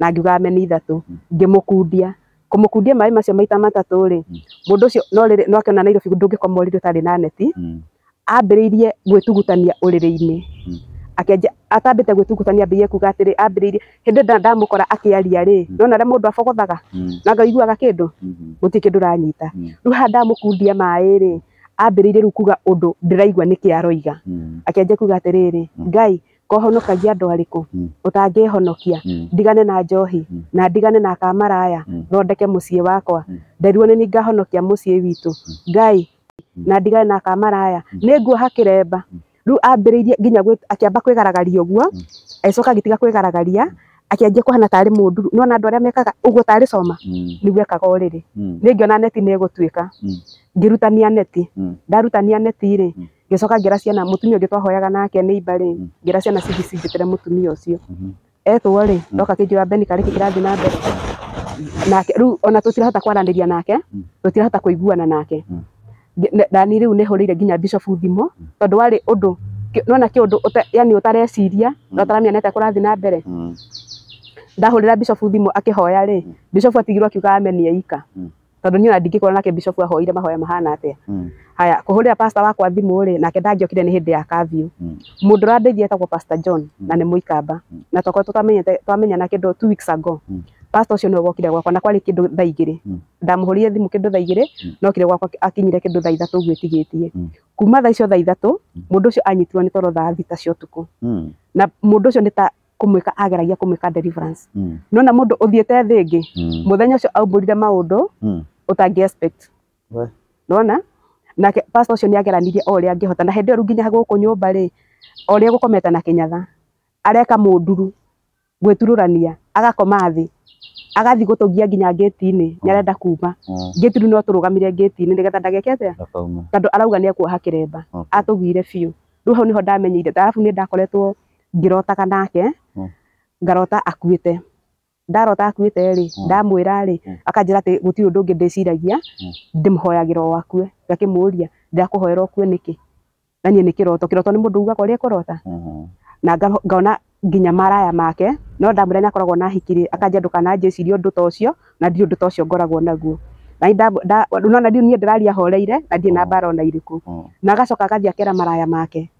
na ngiuga meni ithatå ngä må kundia kå må kundia maä macio maita matatå rä må ndå å cio no akäona nairobi ndå ngä komorire å tarä na neti ambä rä irie gwä tugutania å rä rä-inä akenja atambite gwitungutania mbere kuga atiri ambiriirie hindi ndamukora akiaria ri nona ria mundu abogothaga na ngaiguaga kindu guti kindu ranyita ru ha ndamukundia mai ri ambiriirie ru kuga undu ndiraigua niki aroiga mm. akenja kuga atiriri mm. ngai kohonokagia andu ariku utangihonokia mm. ndigane na njohi na ndigane na kamaraya thondeke mucii wakwa ndairwo ni ngahonokia mucii witu ngai na ndigane na kamaraya ni nguoha kiremba riu ambiriirie nginya akiamba kwigaragaria uguo mm. acoka agitiga kwigaragaria akianjia kuhana tari mundu nona andu aria mekaga uguo tari coma mm. niguo ekaga uriri ningi mm. ona neti ni nigutuika ngirutania neti ndarutania neti ri ngicoka ngira ciana mutumia ungi twahoyaga nake neiba ri ngira ciana cithi cinjitire mutumia ucio mm-hmm. etwo ri ndoka kinjira beni kari kirathi na mbere nake riu ona tutirahota kwaraniria nake tutirahota kuiguana nake riu ni horeire nihureire nginya bishop thimo mm. tondu wari undu nona ki undu yani utareciria mm. na utaramenya nete kurathi na mbere mm. ndahurira bishop thimo akihoya ri bishop atigirwo akiuga amen yeika tondu ni ona ndingikora nake bishop ahoire mahoya mahana atia haya kuhurira pastor wakwa thimo ri nake ndangiokire ni hindi ya kavyu mundu uria ndeithia etagwo pastor john na ni muikamba na twakorwo twamenyana kindu two weeks ago pastor ucio niwe wokire gwakwa na kwari kindu ndå tha igä rä hmm. ndamå hå tha igä hmm. no kire gwakwa akinyire kindu ndå tha ithatå guä hmm. kuma tha icio tha ithatå må ndå anyitirwo nä toro thaa thita cia å na mundu ucio ni ta kumweka ageragia kumweka deliverance no na mundu uthiete thingi muthenya ucio aumburire maundu utangi expect no na na pastor ucio ni ageranirie ore angihota na hende runginya guku nyumba ri ore gukometa na kinyatha areka munduru gwitururania agakoma thi agathi gutugia nginya gate-ini ni mm. arenda kuma mm. gate ru no turugamire gate-ini nigetha ndageke atia tondu arauga ni akuoha kiremba atugire biu riu hau ni ho ndamenyire arabu ni ndakoretwo ngirotaga nake mm. ngarota akuite ndarota akuite ri ndamwira ri akanjira ati gutiri undu ungi ndiciragia ndimhoyagira wakue akue ngakimuria ndirakuhoera ukue niki na nie ni kiroto kiroto ni mundu ugaga uria ekurota mm-hmm na ngaona nginya maraya make no ndamwira ni akoragwo na hikiri akanja na njicirie ri ndu tocio na ndirä undu ta ucio ngoragwo naguo na ndiu niä ndiraria horeire na ndi na baro na iriku oh. na oh. gacoka gathia kera maraya make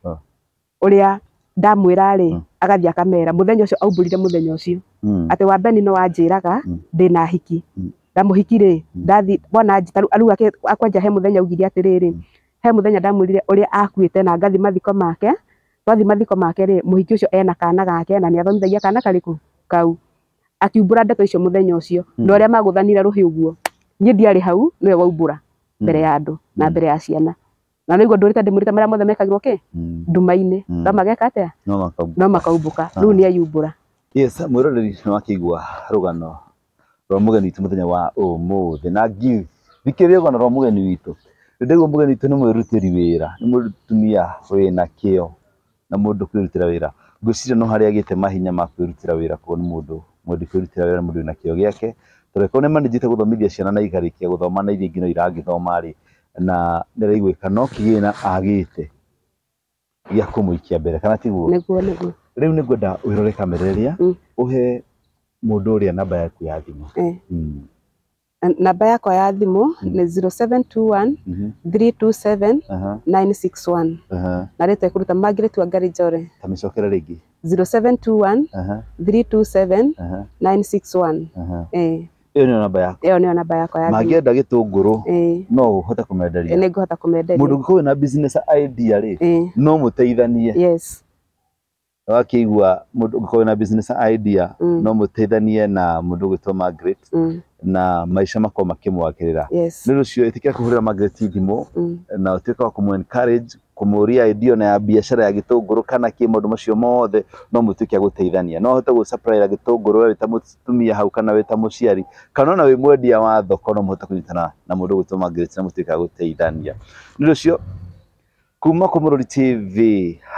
uria oh. ndamwira ri agathia kamera rä ucio akamera må ucio å wa beni no wanjiraga hmm. ndi na hiki hmm. ndamå hiki rä hmm. ndathi wona aru akwanja he muthenya thenya atiriri he muthenya ndamwirire ndamwä akuite na ngathi mathiko make twathi mathiko make ri muhiki ucio ena kana gake na niathomithagia kana kariku kau akiumbura ndeto icio muthenya ucio hmm. no ria maguthanira ruhi uguo nie ndiari hau niwe waumbura hmm. mbere ya andu na hmm. mbere ya ciana na niguo ndurita ndimurita maria mothe mekagirwo ki nduma-ini no mageka atia no makaumbuka riu ah. ni ayumbura yes mwiroreri ni wakigua rugano rwa mugeni witu muthenya wa umuthi na ngi thikiriria rugano rwa mugeni witu ndaigua mugeni witu ni mwirutiri wira ni mutumia wina kio na mundu kwirutira wira ngwiciria no haria agite mahinya ma kwirutira wira kwa ni mundu mwendi kwirutira wira mundu na kio giake tondå nä manänjä te gå thomithia ciana na ikarĩkia gå na iria ingä no irangä thoma na nä raigwä no kigä na agä te mbere kana tiguo rä u nä ngwenda wä rore kamera ä rä a å namba yaku ya thimå eh. hmm namba yako ya thimu mm-hmm. ni 0721327961 mm-hmm. uh-huh. uh-huh. na rä kuruta ruta Margaret Wangari Njore tamä cokera 0721327961 eh yo nä namba yako. ä yo nä yo namba yakwa ya mangä enda gä tå ngå rå eh. no å hote kå menderia nä ngå hota kå menderia må ndå ngä korwo na idea rä eh. no må yes wakiigua mundu ngikona na business idea mm. no muteithanie na mundu gwitwa Margaret mm. na maisha mako makimwagirira yes. ni rucio itikira kuhurira Margaret thimu mm. na utuika wa kumu encourage kumuria idea na ya biashara ya gitunguru kana ki mundu macio mothe no mutuike guteithania no hote gu supply ya gitunguru we ta mutumia hau kana we ta muciari kana na we mwendia wa thoko no muhote kunyitana na mundu gwitwa Margaret na mutuike guteithania ni rucio kuma ku TV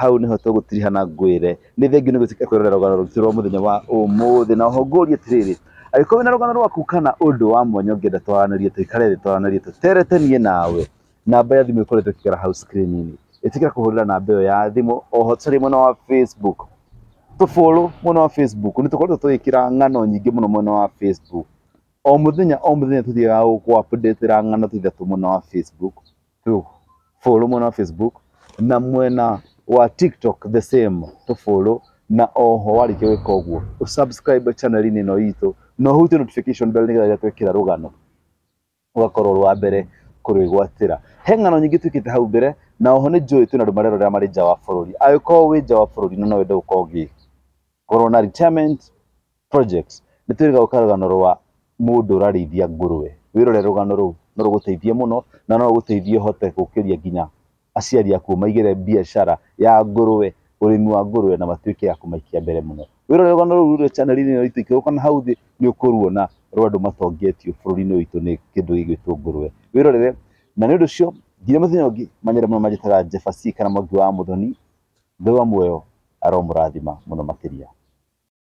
hau niho tũgũtirihana ngwĩre nĩ ni nĩ gwĩtĩkia kwĩrorera rũgano rwitũ rwa mũthenya wa ũmũthĩ na oho tiriri atĩrĩrĩ angĩkorwo wĩna rũgano rwaku kana ũndũ wa mwanya ũngĩenda twaranĩrie tũikare thĩ twaranĩrie tũteretenie nawe namba ya thimũ ĩkoretwo ĩkĩgera house screen-inĩ ĩtĩkĩra kũhũrĩra na ĩyo ya thimũ oho tũrĩ mwena wa Facebook tũfollow mwana wa Facebook nĩ tũkoretwo tũgĩkĩra ng'ano nyingĩ mũno mwana wa Facebook o mũthenya o mũthenya tũthiaga gũkũ update ng'ano tũithatũ mwana wa Facebook tuu follow mwena wa Facebook na mwena wa TikTok the same to follow na oho warĩkia gwĩka ũguo usubscribe channel ini no itu no hutie notification bell nigetha rĩrĩa twekĩra rũgano ũgakorwo rwa mbere kũrwĩgwatĩra he ng'ano nyingĩ twĩkĩte hau mbere na oho nĩ njũĩ twĩna andũ marero rĩrĩa marĩ nja wa bũrũri angĩkorwo wĩ nja wa bũrũri no no wende gũkorwo ũgĩkorwo na retirement projects nĩ twĩrĩga gũka rũgano rwa mũndũ ũrarĩithia ngũrwe wĩrore rũgano rũu no ruguteithie muno na no ruguteithie hote gukiria nginya aciari aku maigire biashara ya nguruwe urimi wa nguruwe na matuike ya kumaikia mbere muno wira rugano ruru rwa channel ini ritu ikirukana hau thi ni na rwa andu matongetio bururi-ini witu ni kindu gigwitwo nguruwe wirorere na ni undu cio nginya muthenya ungi manyere muno majitaga jebasi kana mwangi wa muthoni thi wa muoyo aromurathima muno makiria